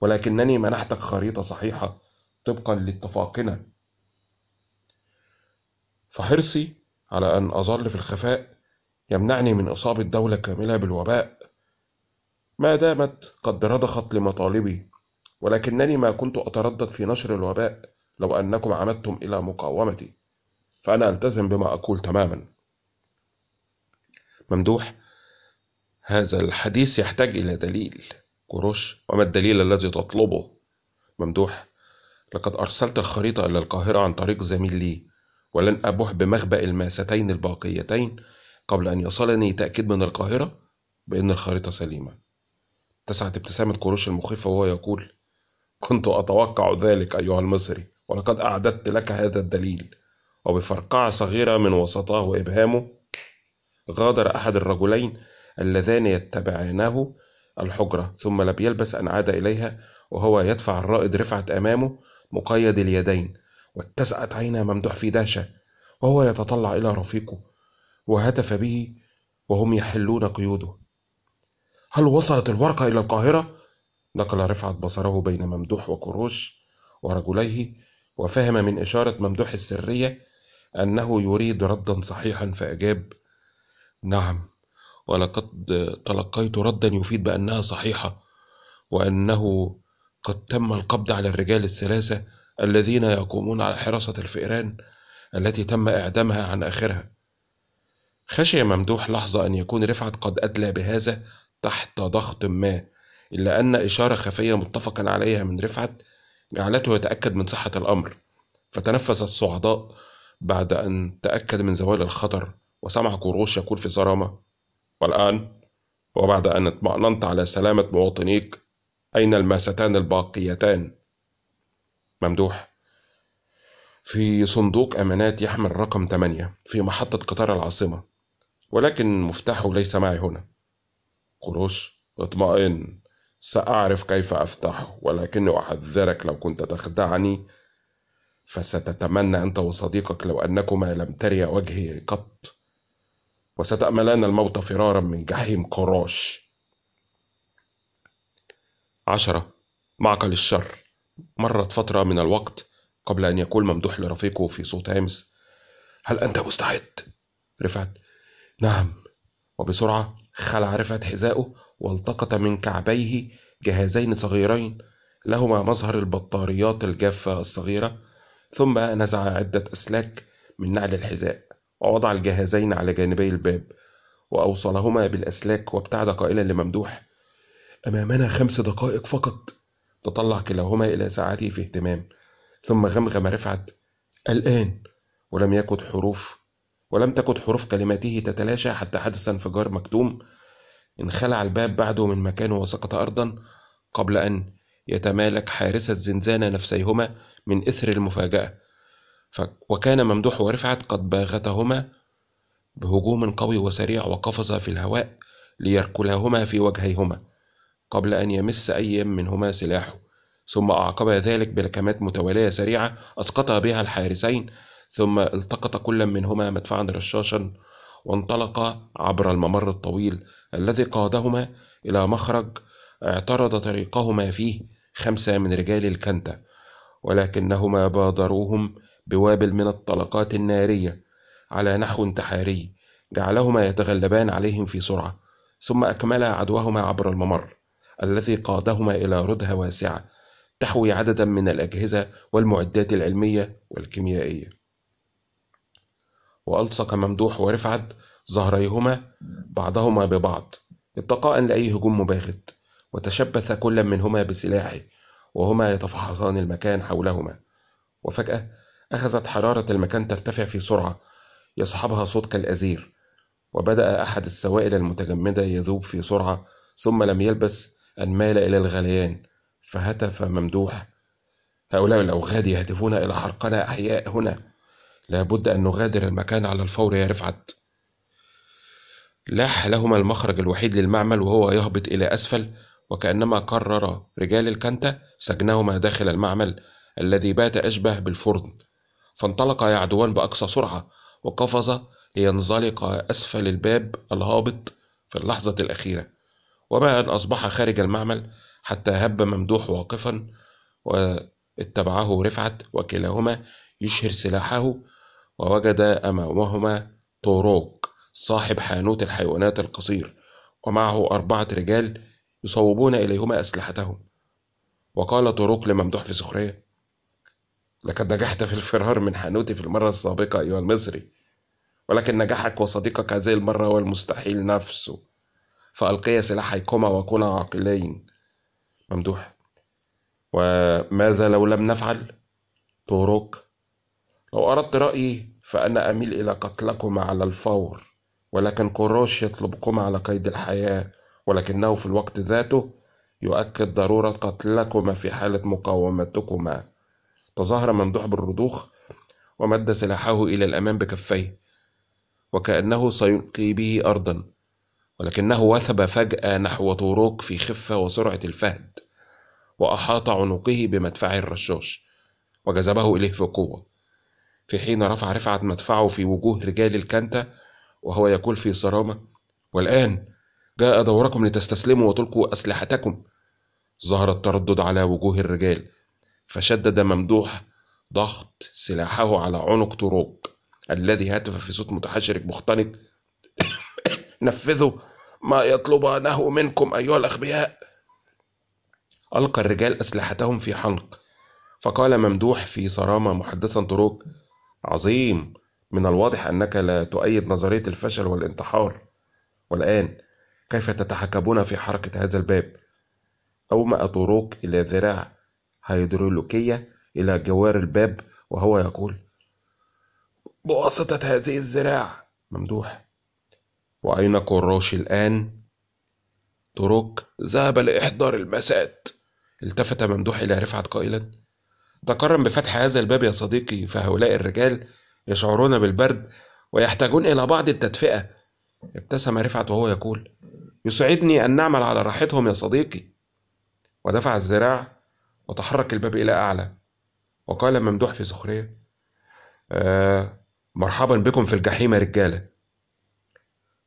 ولكنني منحتك خريطة صحيحة طبقا لاتفاقنا فحرصي على أن أظل في الخفاء يمنعني من إصابة دولة كاملة بالوباء ما دامت قد رضخت لمطالبي ولكنني ما كنت أتردد في نشر الوباء لو أنكم عمدتم إلى مقاومتي فأنا ألتزم بما أقول تماما ممدوح هذا الحديث يحتاج إلى دليل كروش وما الدليل الذي تطلبه ممدوح لقد أرسلت الخريطة إلى القاهرة عن طريق زميل لي ولن أبوح بمخبأ الماستين الباقيتين قبل أن يصلني تأكيد من القاهرة بأن الخريطة سليمة تسعت ابتسامة كروش المخيفة وهو يقول كنت أتوقع ذلك أيها المصري ولقد أعددت لك هذا الدليل وبفرقعة صغيرة من وسطاه وإبهامه غادر أحد الرجلين اللذان يتبعانه الحجرة ثم لم يلبس أن عاد إليها وهو يدفع الرائد رفعت أمامه مقيد اليدين واتسعت عينا ممدوح في دهشة وهو يتطلع إلى رفيقه وهتف به وهم يحلون قيوده هل وصلت الورقة إلى القاهرة؟ نقل رفعت بصره بين ممدوح وكروش ورجليه وفهم من إشارة ممدوح السرية أنه يريد ردا صحيحا فأجاب نعم ولقد تلقيت ردا يفيد بأنها صحيحة وأنه قد تم القبض على الرجال الثلاثة الذين يقومون على حراسة الفئران التي تم إعدامها عن آخرها خشي ممدوح لحظة أن يكون رفعت قد أدلى بهذا تحت ضغط ما إلا أن إشارة خفية متفقا عليها من رفعت جعلته يتأكد من صحة الأمر فتنفس الصعداء بعد أن تأكد من زوال الخطر وسمع قروش يقول في صرامة والآن وبعد أن اطمأننت على سلامة مواطنيك أين الماستان الباقيتان ممدوح في صندوق أمانات يحمل رقم 8 في محطة قطار العاصمة ولكن مفتاحه ليس معي هنا قروش اطمئن سأعرف كيف أفتحه ولكني أحذرك لو كنت تخدعني فستتمنى أنت وصديقك لو أنكما لم تريا وجهي قط وستأملان الموت فرارا من جحيم قراش عشرة معقل الشر مرت فترة من الوقت قبل أن يقول ممدوح لرفيقه في صوت هامس هل أنت مستعد؟ رفعت نعم وبسرعة خلع رفعت حذاءه والتقط من كعبيه جهازين صغيرين لهما مظهر البطاريات الجافة الصغيرة ثم نزع عدة أسلاك من نعل الحذاء ووضع الجهازين على جانبي الباب وأوصلهما بالأسلاك وابتعد قائلا لممدوح أمامنا خمس دقائق فقط تطلع كلاهما إلى ساعته في اهتمام ثم غمغم رفعت الآن ولم يكن حروف ولم تكن حروف كلماته تتلاشى حتى حدث انفجار مكتوم انخلع الباب بعده من مكانه وسقط أرضا قبل أن يتمالك حارس الزنزانة نفسيهما من إثر المفاجأة وكان ممدوح ورفعت قد باغتهما بهجوم قوي وسريع وقفز في الهواء ليركلهما في وجهيهما قبل أن يمس أي منهما سلاحه ثم أعقب ذلك بلكمات متوالية سريعة أسقط بها الحارسين ثم التقط كل منهما مدفعا رشاشا وانطلقا عبر الممر الطويل الذي قادهما إلى مخرج اعترض طريقهما فيه خمسة من رجال الكنتة ولكنهما بادروهم بوابل من الطلقات النارية على نحو انتحاري جعلهما يتغلبان عليهم في سرعة ثم أكملا عدوهما عبر الممر الذي قادهما إلى ردهة واسعة تحوي عددا من الأجهزة والمعدات العلمية والكيميائية وألصق ممدوح ورفعت ظهريهما بعضهما ببعض اتقاء لأي هجوم مباغت وتشبث كل منهما بسلاحه وهما يتفحصان المكان حولهما وفجأة أخذت حرارة المكان ترتفع في سرعة يصحبها صوت كالأزير وبدأ أحد السوائل المتجمدة يذوب في سرعة ثم لم يلبس أن مال إلى الغليان فهتف ممدوح هؤلاء الأوغاد يهتفون إلى حرقنا أحياء هنا لابد أن نغادر المكان على الفور يا رفعت لاح لهما المخرج الوحيد للمعمل وهو يهبط إلى أسفل وكأنما قرر رجال الكنتة سجنهما داخل المعمل الذي بات أشبه بالفرن فانطلق يعدوان بأقصى سرعة وقفز لينزلق أسفل الباب الهابط في اللحظة الأخيرة وما أن أصبح خارج المعمل حتى هب ممدوح واقفا واتبعه رفعت وكلاهما يشهر سلاحه ووجد أمامهما طوروك صاحب حانوت الحيوانات القصير ومعه أربعة رجال يصوبون إليهما أسلحتهم وقال طوروك لممدوح في سخرية لقد نجحت في الفرار من حانوتي في المرة السابقة أيها المصري ولكن نجاحك وصديقك هذه المرة هو المستحيل نفسه فألقيا سلاحيكما وكونا عاقلين ممدوح وماذا لو لم نفعل؟ طوروك لو أردت رأيي فأنا أميل إلى قتلكما على الفور ولكن كوروش يطلبكما على قيد الحياة ولكنه في الوقت ذاته يؤكد ضرورة قتلكما في حالة مقاومتكما تظاهر ممدوح بالرضوخ ومد سلاحه إلى الأمام بكفيه وكأنه سيلقي به أرضا ولكنه وثب فجأة نحو طوروك في خفة وسرعة الفهد وأحاط عنقه بمدفع الرشاش وجذبه إليه في قوة في حين رفع رفعت مدفعه في وجوه رجال الكنتة وهو يقول في صرامة والآن جاء دوركم لتستسلموا وتلقوا أسلحتكم ظهر التردد على وجوه الرجال فشدد ممدوح ضغط سلاحه على عنق تروك الذي هتف في صوت متحشرك مختنق نفذوا ما يطلبانه منكم أيها الأغبياء ألقى الرجال أسلحتهم في حنق فقال ممدوح في صرامة محدثا طروق عظيم من الواضح أنك لا تؤيد نظرية الفشل والانتحار والآن كيف تتحكمون في حركة هذا الباب أو ما أطروك إلى ذراع هيدرولوكية إلى جوار الباب وهو يقول بواسطة هذه الذراع ممدوح وأين قراشي الآن؟ طرق ذهب لإحضار المسات التفت ممدوح إلى رفعت قائلا تقرن بفتح هذا الباب يا صديقي فهؤلاء الرجال يشعرون بالبرد ويحتاجون إلى بعض التدفئة ابتسم رفعت وهو يقول يسعدني أن نعمل على راحتهم يا صديقي ودفع الذراع وتحرك الباب إلى أعلى وقال ممدوح في سخرية آه مرحبا بكم في الجحيم يا رجالة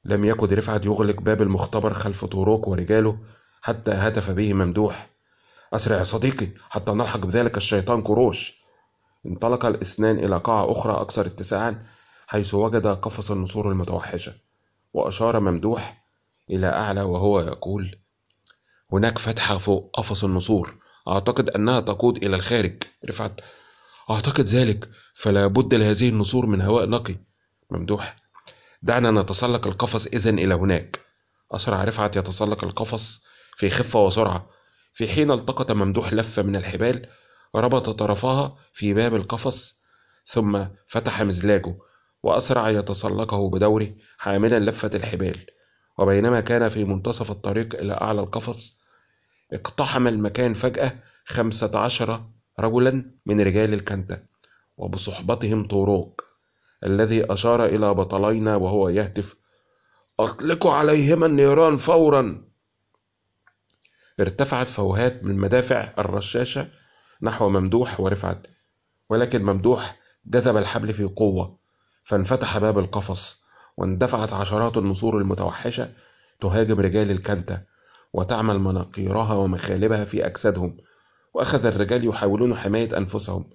لم يكد رفعت يغلق باب المختبر خلف طوروك ورجاله حتى هتف به ممدوح أسرع يا صديقي حتى نلحق بذلك الشيطان كروش انطلق الاثنان إلى قاعة أخرى أكثر اتساعا حيث وجد قفص النسور المتوحشة وأشار ممدوح إلى أعلى وهو يقول هناك فتحة فوق قفص النسور أعتقد أنها تقود إلى الخارج رفعت أعتقد ذلك فلا بد لهذه النسور من هواء نقي ممدوح دعنا نتسلق القفص إذن إلى هناك أسرع رفعت يتسلق القفص في خفة وسرعة في حين التقط ممدوح لفة من الحبال ربط طرفها في باب القفص ثم فتح مزلاجه وأسرع يتسلقه بدوره حاملا لفة الحبال وبينما كان في منتصف الطريق إلى أعلى القفص اقتحم المكان فجأة خمسة عشر رجلا من رجال الكنتة وبصحبتهم طوروك الذي أشار إلى بطلينا وهو يهتف أطلقوا عليهما النيران فورا ارتفعت فوهات من مدافع الرشاشة نحو ممدوح ورفعت ولكن ممدوح جذب الحبل في قوة فانفتح باب القفص واندفعت عشرات النسور المتوحشة تهاجم رجال الكنتة وتعمل مناقيرها ومخالبها في أجسادهم وأخذ الرجال يحاولون حماية أنفسهم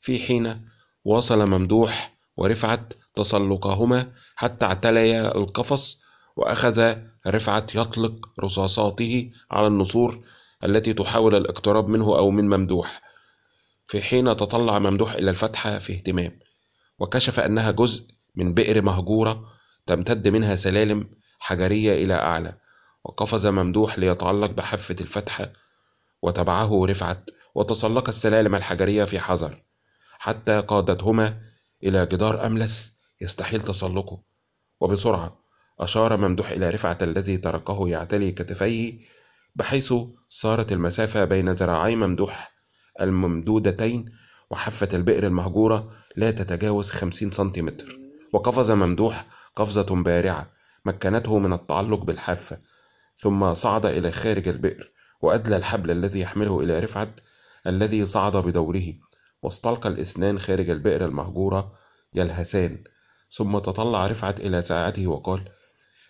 في حين واصل ممدوح ورفعت تسلقهما حتى اعتليا القفص وأخذ رفعت يطلق رصاصاته على النسور التي تحاول الاقتراب منه أو من ممدوح في حين تطلع ممدوح إلى الفتحة في اهتمام وكشف أنها جزء من بئر مهجورة تمتد منها سلالم حجرية إلى أعلى وقفز ممدوح ليتعلق بحافة الفتحة وتبعه رفعت وتسلق السلالم الحجرية في حذر حتى قادتهما إلى جدار أملس يستحيل تسلقه وبسرعة أشار ممدوح إلى رفعة الذي تركه يعتلي كتفيه بحيث صارت المسافة بين ذراعي ممدوح الممدودتين وحافة البئر المهجورة لا تتجاوز خمسين سنتيمتر وقفز ممدوح قفزة بارعة مكنته من التعلق بالحافة ثم صعد إلى خارج البئر وأدلى الحبل الذي يحمله إلى رفعت الذي صعد بدوره واستلقى الإثنان خارج البئر المهجورة يلهسان ثم تطلع رفعت إلى ساعته وقال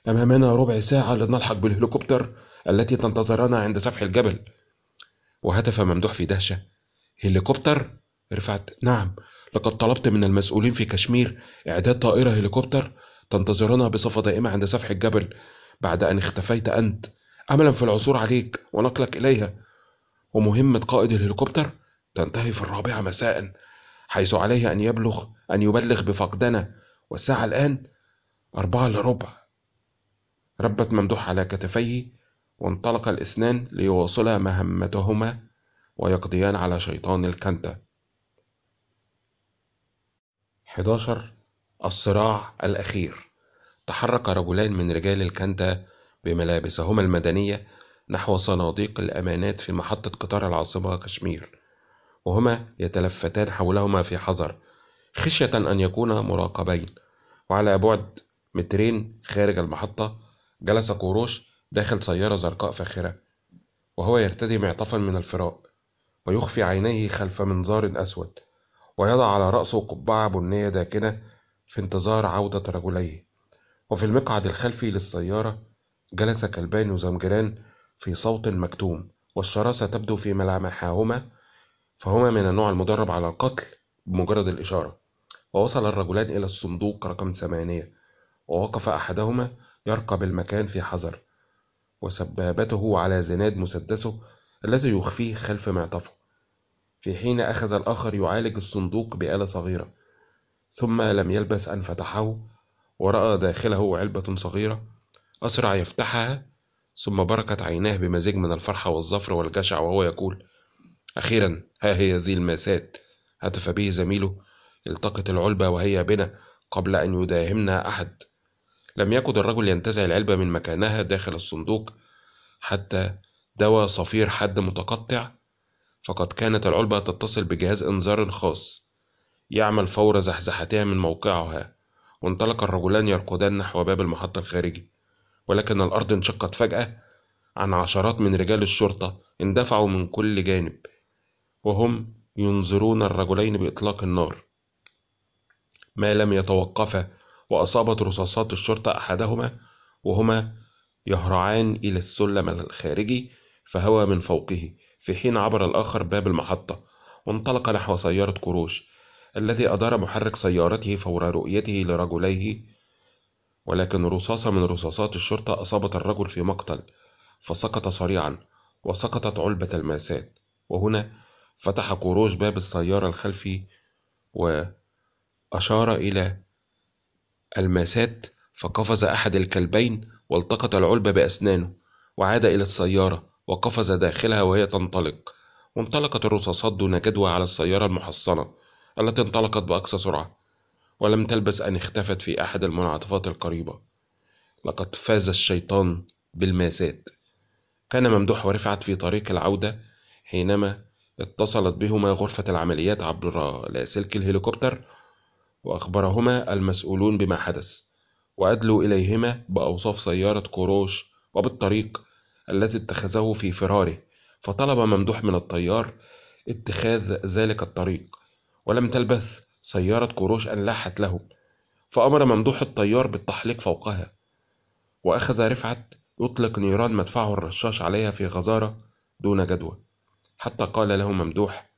أمامنا ربع ساعة لنلحق بالهليكوبتر التي تنتظرنا عند سفح الجبل وهتف ممدوح في دهشة هليكوبتر؟ رفعت نعم لقد طلبت من المسؤولين في كشمير إعداد طائرة هليكوبتر تنتظرنا بصفة دائمة عند سفح الجبل بعد أن اختفيت أنت أملا في العثور عليك ونقلك إليها ومهمة قائد الهليكوبتر تنتهي في الرابعة مساء حيث عليه أن يبلغ أن يبلغ بفقدنا والساعة الآن أربعة لربع ربت ممدوح على كتفيه وانطلق الاثنان ليواصلا مهمتهما ويقضيان على شيطان الكنتة 11 الصراع الأخير تحرك رجلان من رجال الكنتة بملابسهما المدنية نحو صناديق الأمانات في محطة قطار العاصمة كشمير وهما يتلفتان حولهما في حذر خشية أن يكونا مراقبين وعلى بعد مترين خارج المحطة جلس كوروش داخل سيارة زرقاء فاخرة وهو يرتدي معطفا من الفراء ويخفي عينيه خلف منظار أسود ويضع على رأسه قبعة بنية داكنة في انتظار عودة رجليه وفي المقعد الخلفي للسيارة جلس كلبان وزمجران في صوت مكتوم والشراسة تبدو في ملامحهما فهما من النوع المدرب على القتل بمجرد الإشارة ووصل الرجلان إلى الصندوق رقم ثمانية ووقف أحدهما يرقب المكان في حذر وسبابته على زناد مسدسه الذي يخفيه خلف معطفه في حين أخذ الآخر يعالج الصندوق بآلة صغيرة ثم لم يلبث أن فتحه ورأى داخله علبة صغيرة أسرع يفتحها ثم بركت عيناه بمزيج من الفرحة والظفر والجشع وهو يقول أخيرا ها هي ذي الماسات هتف به زميله التقط العلبة وهي بنا قبل أن يداهمنا أحد لم يكد الرجل ينتزع العلبة من مكانها داخل الصندوق حتى دوى صفير حد متقطع فقد كانت العلبة تتصل بجهاز إنذار خاص يعمل فور زحزحتها من موقعها وانطلق الرجلان يركضان نحو باب المحطة الخارجي ولكن الأرض انشقت فجأة عن عشرات من رجال الشرطة اندفعوا من كل جانب وهم ينظرون الرجلين بإطلاق النار ما لم يتوقفا وأصابت رصاصات الشرطة أحدهما وهما يهرعان إلى السلم الخارجي فهوى من فوقه في حين عبر الآخر باب المحطة وانطلق نحو سيارة قروش الذي أدار محرك سيارته فور رؤيته لرجليه ولكن رصاصة من رصاصات الشرطة أصابت الرجل في مقتل فسقط سريعا وسقطت علبة الماسات وهنا فتح قروش باب السيارة الخلفي وأشار إلى الماسات فقفز أحد الكلبين والتقط العلبة بأسنانه وعاد إلى السيارة وقفز داخلها وهي تنطلق وانطلقت الرصاصات دون جدوى على السيارة المحصنة التي انطلقت بأقصى سرعة ولم تلبث أن اختفت في أحد المنعطفات القريبة لقد فاز الشيطان بالماسات كان ممدوح ورفعت في طريق العودة حينما اتصلت بهما غرفة العمليات عبر لاسلك الهليكوبتر وأخبرهما المسؤولون بما حدث وأدلوا إليهما بأوصاف سيارة قروش وبالطريق التي اتخذه في فراره فطلب ممدوح من الطيار اتخاذ ذلك الطريق ولم تلبث سيارة قروش أن لاحت له فأمر ممدوح الطيار بالتحليق فوقها وأخذ رفعت يطلق نيران مدفعه الرشاش عليها في غزارة دون جدوى حتى قال له ممدوح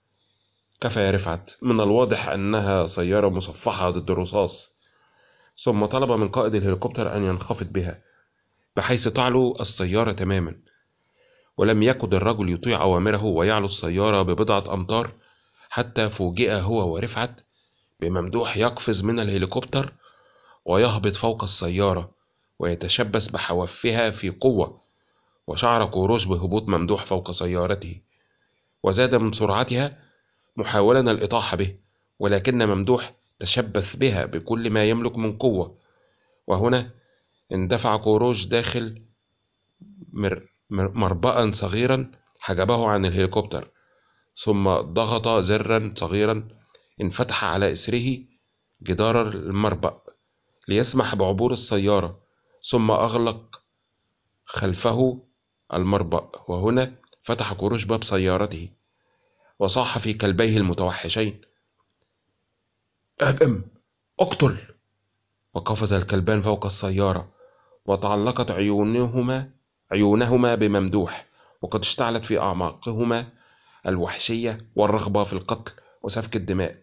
كفى يا رفعت من الواضح أنها سيارة مصفحة ضد الرصاص ثم طلب من قائد الهليكوبتر أن ينخفض بها بحيث تعلو السيارة تماما ولم يكد الرجل يطيع أوامره ويعلو السيارة ببضعة أمتار حتى فوجئ هو ورفعت بممدوح يقفز من الهليكوبتر ويهبط فوق السيارة ويتشبث بحوافها في قوة وشعر قروش بهبوط ممدوح فوق سيارته وزاد من سرعتها محاولا الإطاحة به ولكن ممدوح تشبث بها بكل ما يملك من قوة وهنا اندفع كوروش داخل مر مربأ صغيرا حجبه عن الهليكوبتر ثم ضغط زرا صغيرا انفتح على إسره جدار المربأ ليسمح بعبور السيارة ثم أغلق خلفه المربأ وهنا فتح كوروش باب سيارته وصاح في كلبيه المتوحشين أهجم اقتل وقفز الكلبان فوق السيارة وتعلقت عيونهما عيونهما بممدوح وقد اشتعلت في أعماقهما الوحشية والرغبة في القتل وسفك الدماء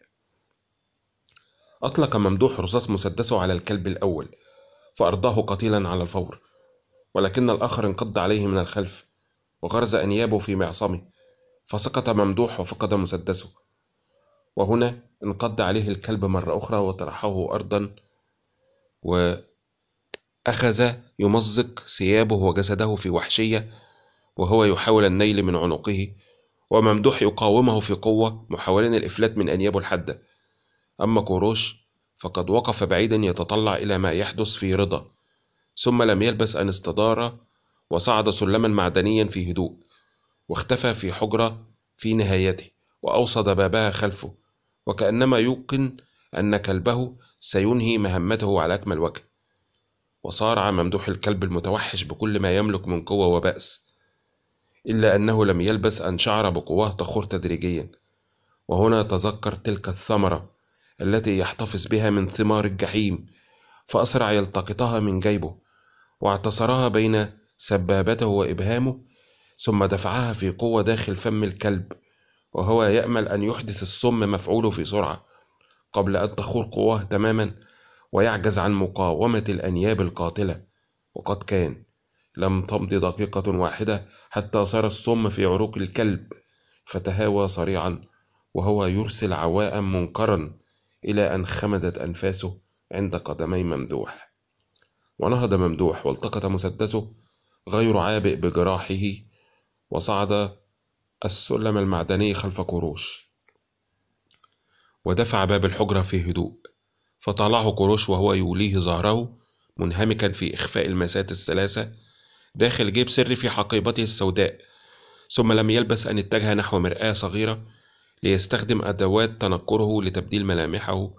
أطلق ممدوح رصاص مسدسه على الكلب الأول فأرضاه قتيلا على الفور ولكن الآخر انقض عليه من الخلف وغرز أنيابه في معصمه فسقط ممدوح وفقد مسدسه وهنا انقض عليه الكلب مرة أخرى وطرحه أرضا وأخذ يمزق ثيابه وجسده في وحشية وهو يحاول النيل من عنقه وممدوح يقاومه في قوة محاولين الإفلات من أنيابه الحادة أما كوروش فقد وقف بعيدا يتطلع إلى ما يحدث في رضا ثم لم يلبث أن استدار وصعد سلما معدنيا في هدوء واختفى في حجرة في نهايته وأوصد بابها خلفه وكأنما يوقن أن كلبه سينهي مهمته على أكمل وجه وصارع ممدوح الكلب المتوحش بكل ما يملك من قوة وبأس إلا أنه لم يلبث أن شعر بقواه تخور تدريجيا وهنا تذكر تلك الثمرة التي يحتفظ بها من ثمار الجحيم فأسرع يلتقطها من جيبه واعتصرها بين سبابته وإبهامه ثم دفعها في قوة داخل فم الكلب وهو يأمل أن يحدث السم مفعوله في سرعة قبل أن تخور قواه تماما ويعجز عن مقاومة الأنياب القاتلة وقد كان لم تمض دقيقة واحدة حتى صار السم في عروق الكلب فتهاوى سريعا وهو يرسل عواء منكرا إلى أن خمدت أنفاسه عند قدمي ممدوح ونهض ممدوح والتقط مسدسه غير عابئ بجراحه وصعد السلم المعدني خلف قروش ودفع باب الحجرة في هدوء فطلعه قروش وهو يوليه ظهره منهمكا في إخفاء المسات الثلاثة داخل جيب سري في حقيبته السوداء ثم لم يلبث أن اتجه نحو مرآة صغيرة ليستخدم أدوات تنكره لتبديل ملامحه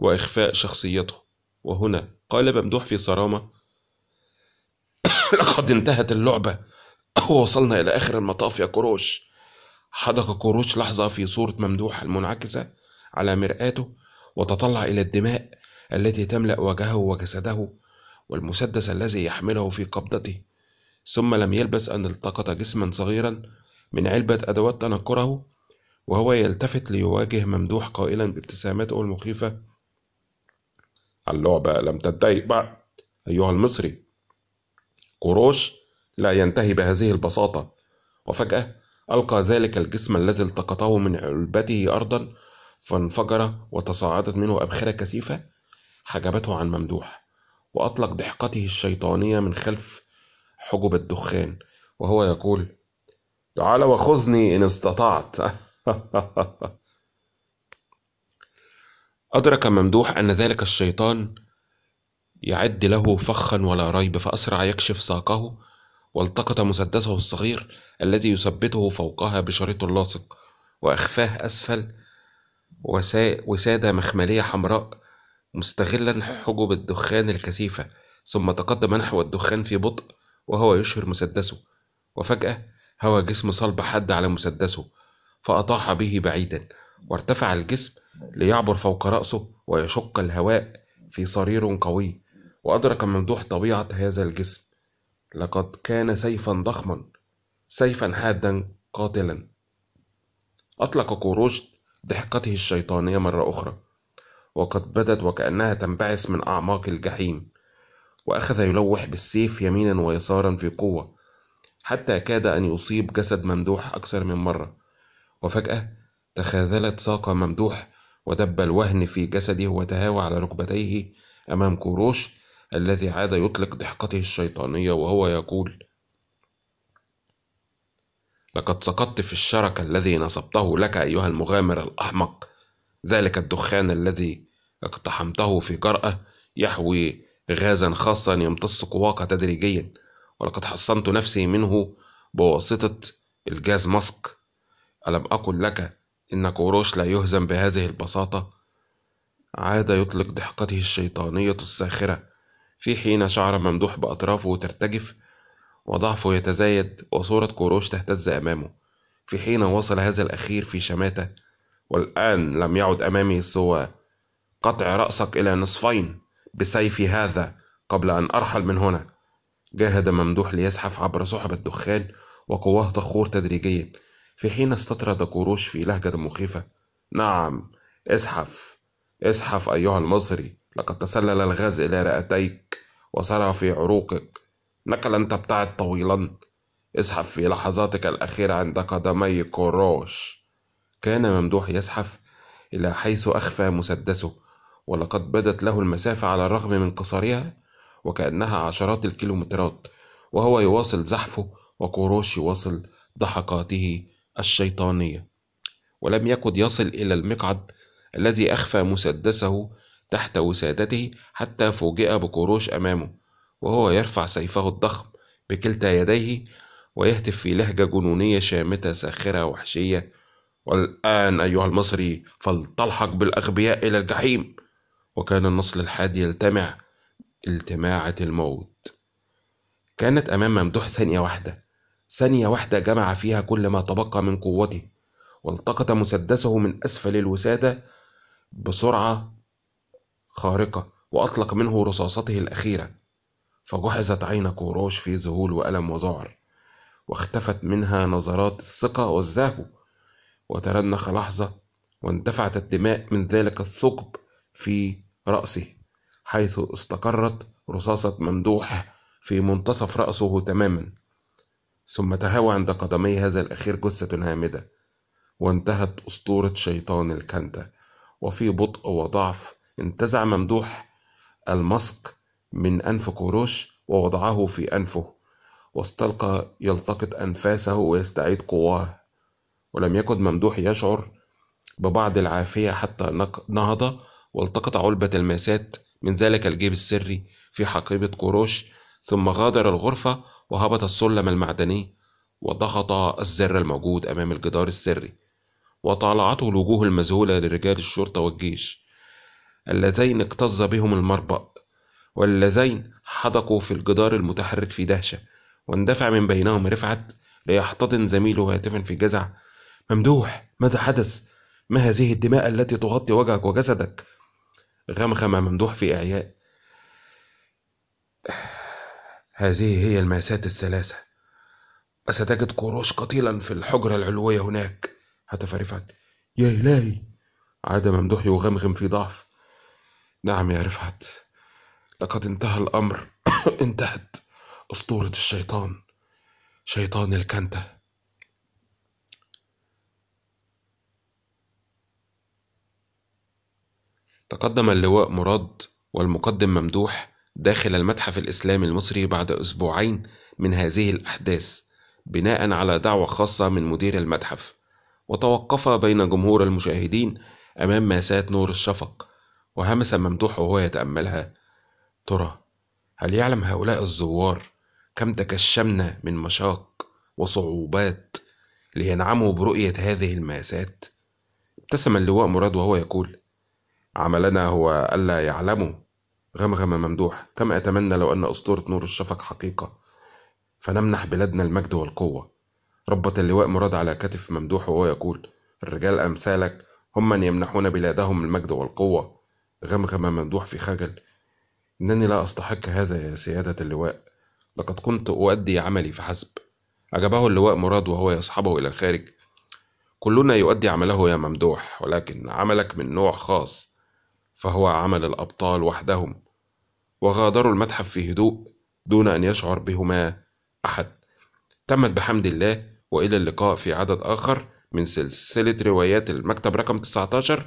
وإخفاء شخصيته وهنا قال ممدوح في صرامة لقد انتهت اللعبة وصلنا إلى آخر المطاف يا كروش حدق كروش لحظة في صورة ممدوح المنعكسة على مرآته وتطلع إلى الدماء التي تملأ وجهه وجسده والمسدس الذي يحمله في قبضته ثم لم يلبث أن التقط جسما صغيرا من علبة أدوات تنكره وهو يلتفت ليواجه ممدوح قائلا بابتسامته المخيفة اللعبة لم تنتهي بعد أيها المصري قروش لا ينتهي بهذه البساطة وفجأة ألقى ذلك الجسم الذي التقطه من علبته أرضا فانفجر وتصاعدت منه أبخرة كثيفة حجبته عن ممدوح وأطلق ضحكته الشيطانية من خلف حجب الدخان وهو يقول تعال وخذني إن استطعت أدرك ممدوح أن ذلك الشيطان يعد له فخا ولا ريب فأسرع يكشف ساقه والتقط مسدسه الصغير الذي يثبته فوقها بشريط لاصق وأخفاه أسفل وسادة مخملية حمراء مستغلا حجب الدخان الكثيفة ثم تقدم نحو الدخان في بطء وهو يشهر مسدسه وفجأة هوى جسم صلب حد على مسدسه فأطاح به بعيدا وارتفع الجسم ليعبر فوق رأسه ويشق الهواء في صرير قوي وأدرك ممدوح طبيعة هذا الجسم لقد كان سيفا ضخما سيفا حادا قاتلا أطلق كوروش ضحكته الشيطانية مرة أخرى وقد بدت وكأنها تنبعث من أعماق الجحيم وأخذ يلوح بالسيف يمينا ويسارا في قوة حتى كاد أن يصيب جسد ممدوح أكثر من مرة وفجأة تخاذلت ساق ممدوح ودب الوهن في جسده وتهاوى على ركبتيه أمام كوروش الذي عاد يطلق ضحكته الشيطانية وهو يقول لقد سقطت في الشرك الذي نصبته لك أيها المغامر الأحمق ذلك الدخان الذي اقتحمته في جرأة يحوي غازا خاصا يمتص قواك تدريجيا ولقد حصنت نفسي منه بواسطة الجاز ماسك ألم أقل لك إن كوروش لا يهزم بهذه البساطة عاد يطلق ضحكته الشيطانية الساخرة في حين شعر ممدوح بأطرافه ترتجف وضعفه يتزايد وصورة كوروش تهتز أمامه في حين وصل هذا الأخير في شماتة والآن لم يعد أمامي سوى قطع رأسك إلى نصفين بسيفي هذا قبل أن أرحل من هنا جاهد ممدوح ليزحف عبر سحب الدخان وقواه تخور تدريجيا في حين استطرد كوروش في لهجة مخيفة نعم ازحف ازحف أيها المصري لقد تسلل الغاز إلى رئتيك وسرى في عروقك إنك لن تبتعد طويلا اسحف في لحظاتك الأخيرة عند قدمي كوروش كان ممدوح يزحف إلى حيث أخفى مسدسه ولقد بدت له المسافة على الرغم من قصرها وكأنها عشرات الكيلومترات وهو يواصل زحفه وكوروش يواصل ضحكاته الشيطانية ولم يكد يصل إلى المقعد الذي أخفى مسدسه تحت وسادته حتى فوجئ بقروش أمامه وهو يرفع سيفه الضخم بكلتا يديه ويهتف في لهجة جنونية شامتة ساخرة وحشية والآن أيها المصري فلتلحق بالأغبياء إلى الجحيم وكان النصل الحاد يلتمع التماعة الموت كانت أمام ممدوح ثانية واحدة ثانية واحدة جمع فيها كل ما تبقى من قوته والتقط مسدسه من أسفل الوسادة بسرعة خارقة وأطلق منه رصاصته الأخيرة فجحزت عين كوروش في ذهول وألم وذعر واختفت منها نظرات الثقة والزهو وترنخ لحظة واندفعت الدماء من ذلك الثقب في رأسه حيث استقرت رصاصة ممدوح في منتصف رأسه تماما ثم تهوى عند قدمي هذا الأخير جثة هامدة وانتهت أسطورة شيطان الكنتة وفي بطء وضعف انتزع ممدوح المسق من أنف كوروش ووضعه في أنفه واستلقى يلتقط أنفاسه ويستعيد قواه ولم يكن ممدوح يشعر ببعض العافية حتى نهض والتقط علبة الماسات من ذلك الجيب السري في حقيبة كوروش ثم غادر الغرفة وهبط السلم المعدني وضغط الزر الموجود أمام الجدار السري وطالعته الوجوه المذهولة لرجال الشرطة والجيش اللذين اكتظ بهم المربأ واللذين حدقوا في الجدار المتحرك في دهشة واندفع من بينهم رفعت ليحتضن زميله هاتفا في جزع ممدوح ماذا حدث ما هذه الدماء التي تغطي وجهك وجسدك غمغم ممدوح في إعياء هذه هي المأساة الثلاثة وستجد قروش قتيلا في الحجرة العلوية هناك هتف رفعت يا إلهي عاد ممدوح يغمغم في ضعف نعم يا رفعت لقد انتهى الأمر انتهت أسطورة الشيطان شيطان الكنتة تقدم اللواء مراد والمقدم ممدوح داخل المتحف الإسلامي المصري بعد أسبوعين من هذه الأحداث بناء على دعوة خاصة من مدير المتحف وتوقف بين جمهور المشاهدين أمام ماسات نور الشفق وهمس ممدوح وهو يتأملها ترى هل يعلم هؤلاء الزوار كم تكشمنا من مشاق وصعوبات لينعموا برؤية هذه المأساة؟ ابتسم اللواء مراد وهو يقول عملنا هو ألا يعلموا غمغم ممدوح كم أتمنى لو أن أسطورة نور الشفق حقيقة فنمنح بلادنا المجد والقوة ربط اللواء مراد على كتف ممدوح وهو يقول الرجال أمثالك هم من يمنحون بلادهم المجد والقوة غمغم ممدوح في خجل إنني لا أستحق هذا يا سيادة اللواء لقد كنت أؤدي عملي فحسب أجابه اللواء مراد وهو يصحبه إلى الخارج كلنا يؤدي عمله يا ممدوح ولكن عملك من نوع خاص فهو عمل الأبطال وحدهم وغادروا المتحف في هدوء دون أن يشعر بهما أحد تمت بحمد الله وإلى اللقاء في عدد آخر من سلسلة روايات المكتب رقم 19